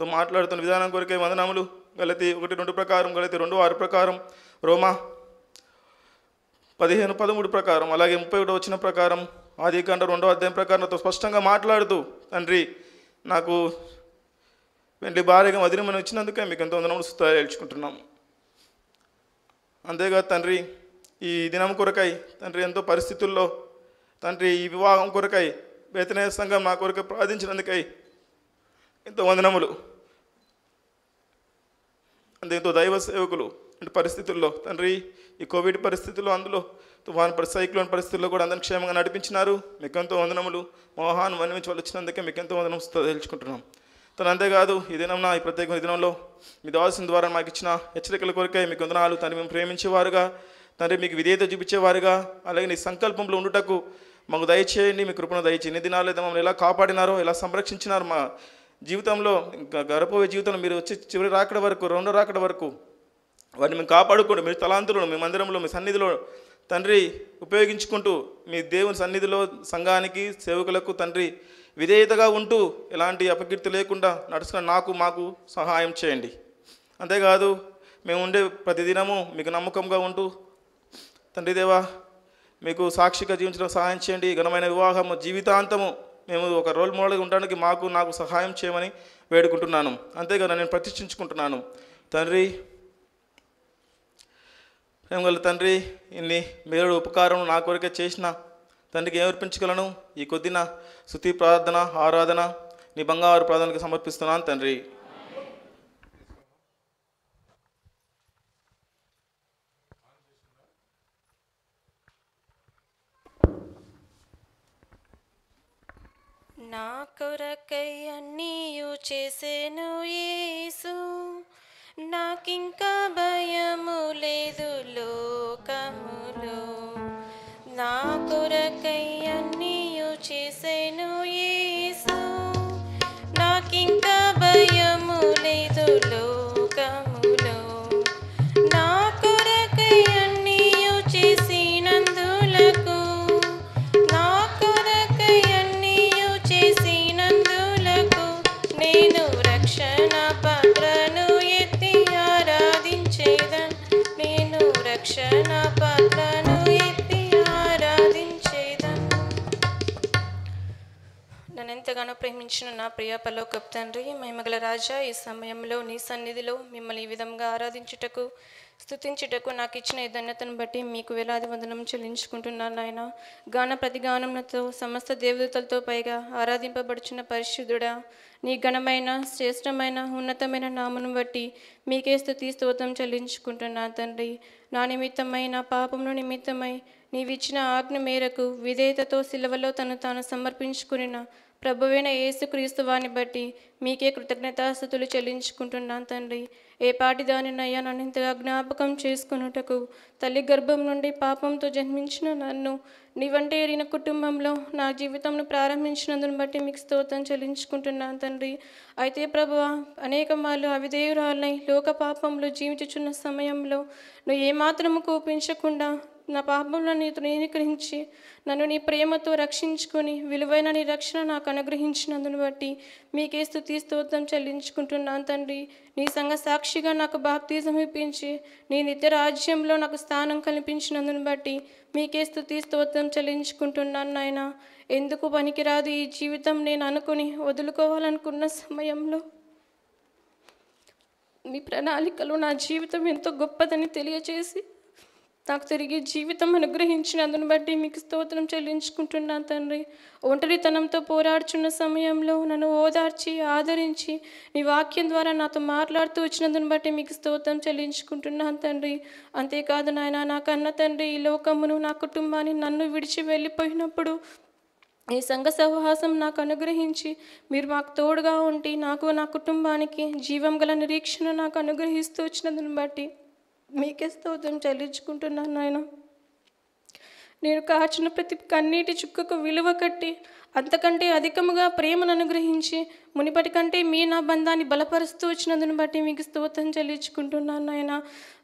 తో మాట్లాడుతున్న విధానం కొరకే వందనములు గలతి ఒకటి రెండు ప్రకారం గలతి రెండు ఆరు ప్రకారం రోమా పదిహేను పదమూడు ప్రకారం అలాగే ముప్పై ఒకటి వచ్చిన ప్రకారం ఆది కంట రెండో అధ్యాయం ప్రకారంతో స్పష్టంగా మాట్లాడుతూ తండ్రి నాకు వెండి భారీగా వదిలిమని వచ్చినందుకే మీకు ఎంతో వందనములు తెలుసుకుంటున్నాము అంతేగా తండ్రి ఈ దినం కొరకై తండ్రి ఎంతో పరిస్థితుల్లో తండ్రి ఈ వివాహం కొరకై వేతనే సంఘం మా కొరకు ప్రార్థించినందుకై ఎంతో వందనములు అంటే ఎంతో దైవ సేవకులు అంటే పరిస్థితుల్లో తండ్రి ఈ కోవిడ్ పరిస్థితుల్లో అందులో తుఫాన్ సైక్లోన్ పరిస్థితుల్లో కూడా అందరిని క్షేమంగా నడిపించినారు మీకు ఎంతో వందనములు మోహాన్ వన్మించి వాళ్ళు వచ్చినందుకే మీకు ఎంతో వందనం తెలుసుకుంటున్నాం తను అంతేకాదు ఈ నా ఈ ప్రత్యేక దినంలో మీ దాసిన ద్వారా మాకు ఇచ్చిన హెచ్చరికల కొరకై మీకు వందనాలు తను మేము ప్రేమించేవారుగా తండ్రి మీకు విధేయత చూపించేవారుగా అలాగే నీ సంకల్పంలో ఉండుటకు మాకు దయచేయండి మీ కృపణ దయచేయండి దినాలు అయితే మమ్మల్ని ఎలా కాపాడినారో ఎలా సంరక్షించినారు మా జీవితంలో ఇంకా గడపవే జీవితంలో మీరు వచ్చి చివరి రాకడ వరకు రెండు రాకడ వరకు వారిని మేము కాపాడుకోండి మీరు తలాంతులను మీ మందిరంలో మీ సన్నిధిలో తండ్రి ఉపయోగించుకుంటూ మీ దేవుని సన్నిధిలో సంఘానికి సేవకులకు తండ్రి విధేయతగా ఉంటూ ఎలాంటి అపకీర్తి లేకుండా నడుచుకున్న నాకు మాకు సహాయం చేయండి అంతేకాదు మేము ఉండే ప్రతిదినము మీకు నమ్మకంగా ఉంటూ తండ్రి దేవా మీకు సాక్షిగా జీవించడం సహాయం చేయండి ఘనమైన వివాహము జీవితాంతము మేము ఒక రోల్ మోడల్గా ఉండడానికి మాకు నాకు సహాయం చేయమని వేడుకుంటున్నాను అంతేగాని నేను ప్రతిష్ఠించుకుంటున్నాను తండ్రి ప్రేమగల తండ్రి ఇన్ని మేలు ఉపకారం నా కొరకే చేసిన తండ్రికి ఏం అర్పించగలను ఈ కొద్దిన శృతి ప్రార్థన ఆరాధన నీ బంగారు ప్రార్థనకు సమర్పిస్తున్నాను తండ్రి నా కొరకై అన్నీయు చేసేను యేసు నాకింకా భయము లేదు లోకములు నా కొరకై అన్నీయు చేసేను యేసు నాకింకా భయము లేదు లో ఎంతగానో ప్రేమించిన నా ప్రియ పలో తండ్రి మహిమగల రాజా ఈ సమయంలో నీ సన్నిధిలో మిమ్మల్ని ఈ విధంగా ఆరాధించుటకు స్థుతించుటకు నాకు ఇచ్చిన ఈ ధన్యతను బట్టి మీకు వేలాది వందనం చెల్లించుకుంటున్నాను నాయన గాన ప్రతిగానములతో సమస్త దేవదూతలతో పైగా ఆరాధింపబడుచున్న పరిశుద్ధుడా నీ ఘనమైన శ్రేష్టమైన ఉన్నతమైన నామను బట్టి మీకే స్థుతి స్తోత్రం చెల్లించుకుంటున్నాను తండ్రి నా నిమిత్తమై నా పాపమును నిమిత్తమై నీవిచ్చిన ఆజ్ఞ మేరకు విధేయతతో సిలవలో తను తాను సమర్పించుకున్న ప్రభువైన యేసుక్రీస్తు వారిని బట్టి మీకే కృతజ్ఞతాస్థుతులు చెల్లించుకుంటున్నాను తండ్రి ఏ పాటి దానినయ్యా నన్ను ఇంతగా జ్ఞాపకం చేసుకున్నటకు తల్లి గర్భం నుండి పాపంతో జన్మించిన నన్ను నీ వంట ఏరిన కుటుంబంలో నా జీవితంను ప్రారంభించినందును బట్టి మీకు స్తోత్రం చెల్లించుకుంటున్నాను తండ్రి అయితే ప్రభు అనేక మార్లు అవిధేయురాలై లోక పాపంలో జీవించుచున్న సమయంలో నువ్వు ఏమాత్రము కోపించకుండా నా పాపంలో నీతో అనుగ్రహించి నన్ను నీ ప్రేమతో రక్షించుకొని విలువైన నీ రక్షణ నాకు అనుగ్రహించినందును బట్టి మీకే స్థుతి స్తోత్రం చెల్లించుకుంటున్నాను తండ్రి నీ సంఘ సాక్షిగా నాకు బాప్తిజం సమీపించి నీ నిత్య రాజ్యంలో నాకు స్థానం కల్పించినందును బట్టి మీకే స్థుతి స్తోత్రం చెల్లించుకుంటున్నాను నాయన ఎందుకు పనికిరాదు ఈ జీవితం నేను అనుకుని వదులుకోవాలనుకున్న సమయంలో మీ ప్రణాళికలు నా జీవితం ఎంతో గొప్పదని తెలియచేసి నాకు తిరిగి జీవితం అనుగ్రహించినందును బట్టి మీకు స్తోత్రం చెల్లించుకుంటున్నా తండ్రి ఒంటరితనంతో పోరాడుచున్న సమయంలో నన్ను ఓదార్చి ఆదరించి నీ వాక్యం ద్వారా నాతో మాట్లాడుతూ వచ్చినందును బట్టి మీకు స్తోత్రం చెల్లించుకుంటున్నాను తండ్రి అంతేకాదు నాయన నా కన్న తండ్రి ఈ లోకమును నా కుటుంబాన్ని నన్ను విడిచి వెళ్ళిపోయినప్పుడు ఈ సంఘ సహవాసం నాకు అనుగ్రహించి మీరు మాకు తోడుగా ఉండి నాకు నా కుటుంబానికి జీవం గల నిరీక్షణ నాకు అనుగ్రహిస్తూ వచ్చినందుని బట్టి మీకే స్తోత్రం చెల్లించుకుంటున్నాను నాయన నేను కాచిన ప్రతి కన్నీటి చుక్కకు విలువ కట్టి అంతకంటే అధికముగా ప్రేమను అనుగ్రహించి మునిపటి కంటే మీ నా బంధాన్ని బలపరుస్తూ వచ్చినందును బట్టి మీకు స్తోత్రం చెల్లించుకుంటున్నాను నాయన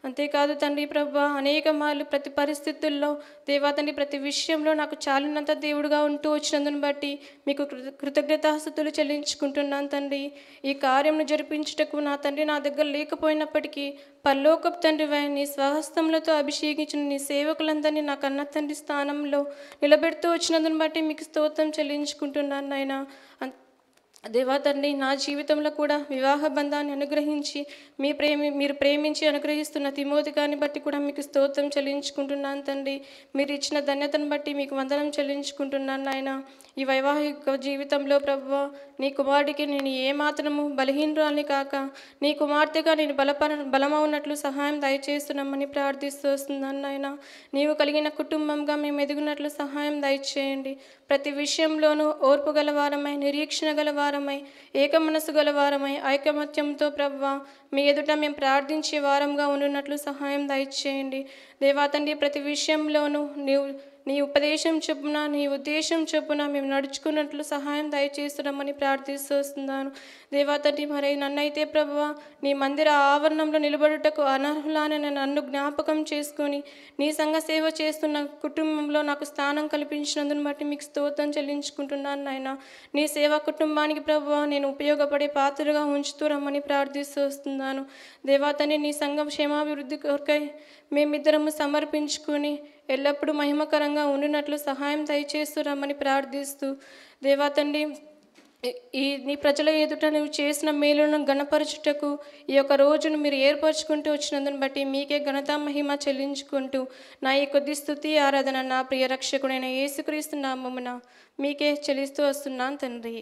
అంతేకాదు తండ్రి ప్రభు అనేక మార్లు ప్రతి పరిస్థితుల్లో దేవా తండ్రి ప్రతి విషయంలో నాకు చాలినంత దేవుడుగా ఉంటూ వచ్చినందును బట్టి మీకు కృతజ్ఞతాస్థుతులు చెల్లించుకుంటున్నాను తండ్రి ఈ కార్యం జరిపించుటకు నా తండ్రి నా దగ్గర లేకపోయినప్పటికీ పల్లోకపు తండ్రి వారిని స్వహస్తంలతో అభిషేకించిన నీ సేవకులందరినీ నా కన్న తండ్రి స్థానంలో నిలబెడుతూ వచ్చినందును బట్టి మీకు స్తోత్రం చెల్లించుకుంటున్నాను నాయన దేవా తండ్రి నా జీవితంలో కూడా వివాహ బంధాన్ని అనుగ్రహించి మీ ప్రేమి మీరు ప్రేమించి అనుగ్రహిస్తున్న తిమోతికాన్ని బట్టి కూడా మీకు స్తోత్రం చెల్లించుకుంటున్నాను తండ్రి మీరు ఇచ్చిన ధన్యతను బట్టి మీకు వందనం చెల్లించుకుంటున్నాను నాయన ఈ వైవాహిక జీవితంలో ప్రభు నీ కుమారుడికి నేను ఏమాత్రము బలహీనరాలని కాక నీ కుమార్తెగా నేను బలపర బలమవునట్లు సహాయం దయచేస్తున్నామని ప్రార్థిస్తూ వస్తున్నాను నాయన నీవు కలిగిన కుటుంబంగా మేము ఎదుగునట్లు సహాయం దయచేయండి ప్రతి విషయంలోనూ ఓర్పు గలవారమై నిరీక్షణ గలవారమై ఏక మనసు గలవారమై ఐకమత్యంతో ప్రవ్వ మీ ఎదుట మేము ప్రార్థించే వారంగా ఉండున్నట్లు సహాయం దయచేయండి దేవా తండ్రి ప్రతి విషయంలోనూ నీవు నీ ఉపదేశం చెప్పున నీ ఉద్దేశం చొప్పున మేము నడుచుకున్నట్లు సహాయం దయచేస్తున్నామని ప్రార్థిస్తున్నాను దేవాతటి మరి నన్నైతే ప్రభువ నీ మందిర ఆవరణంలో నిలబడుటకు అనర్హులానని నన్ను జ్ఞాపకం చేసుకొని నీ సంఘ సేవ చేస్తున్న కుటుంబంలో నాకు స్థానం కల్పించినందును బట్టి మీకు స్తోత్రం చెల్లించుకుంటున్నాను నాయన నీ సేవా కుటుంబానికి ప్రభువ నేను ఉపయోగపడే పాత్రగా ఉంచుతూ రమ్మని వస్తున్నాను దేవాతని నీ సంఘం క్షేమాభివృద్ధి కొరకై మేమిద్దరము సమర్పించుకుని ఎల్లప్పుడూ మహిమకరంగా ఉండినట్లు సహాయం రమ్మని ప్రార్థిస్తూ దేవా తండ్రి ఈ నీ ప్రజల ఎదుట నువ్వు చేసిన మేలును గణపరచుటకు ఈ యొక్క రోజును మీరు ఏర్పరచుకుంటూ వచ్చినందుని బట్టి మీకే ఘనత మహిమ చెల్లించుకుంటూ నా ఈ కొద్ది స్థుతి ఆరాధన నా ప్రియ రక్షకుడైన మమ్మన మీకే చెల్లిస్తూ వస్తున్నాను తండ్రి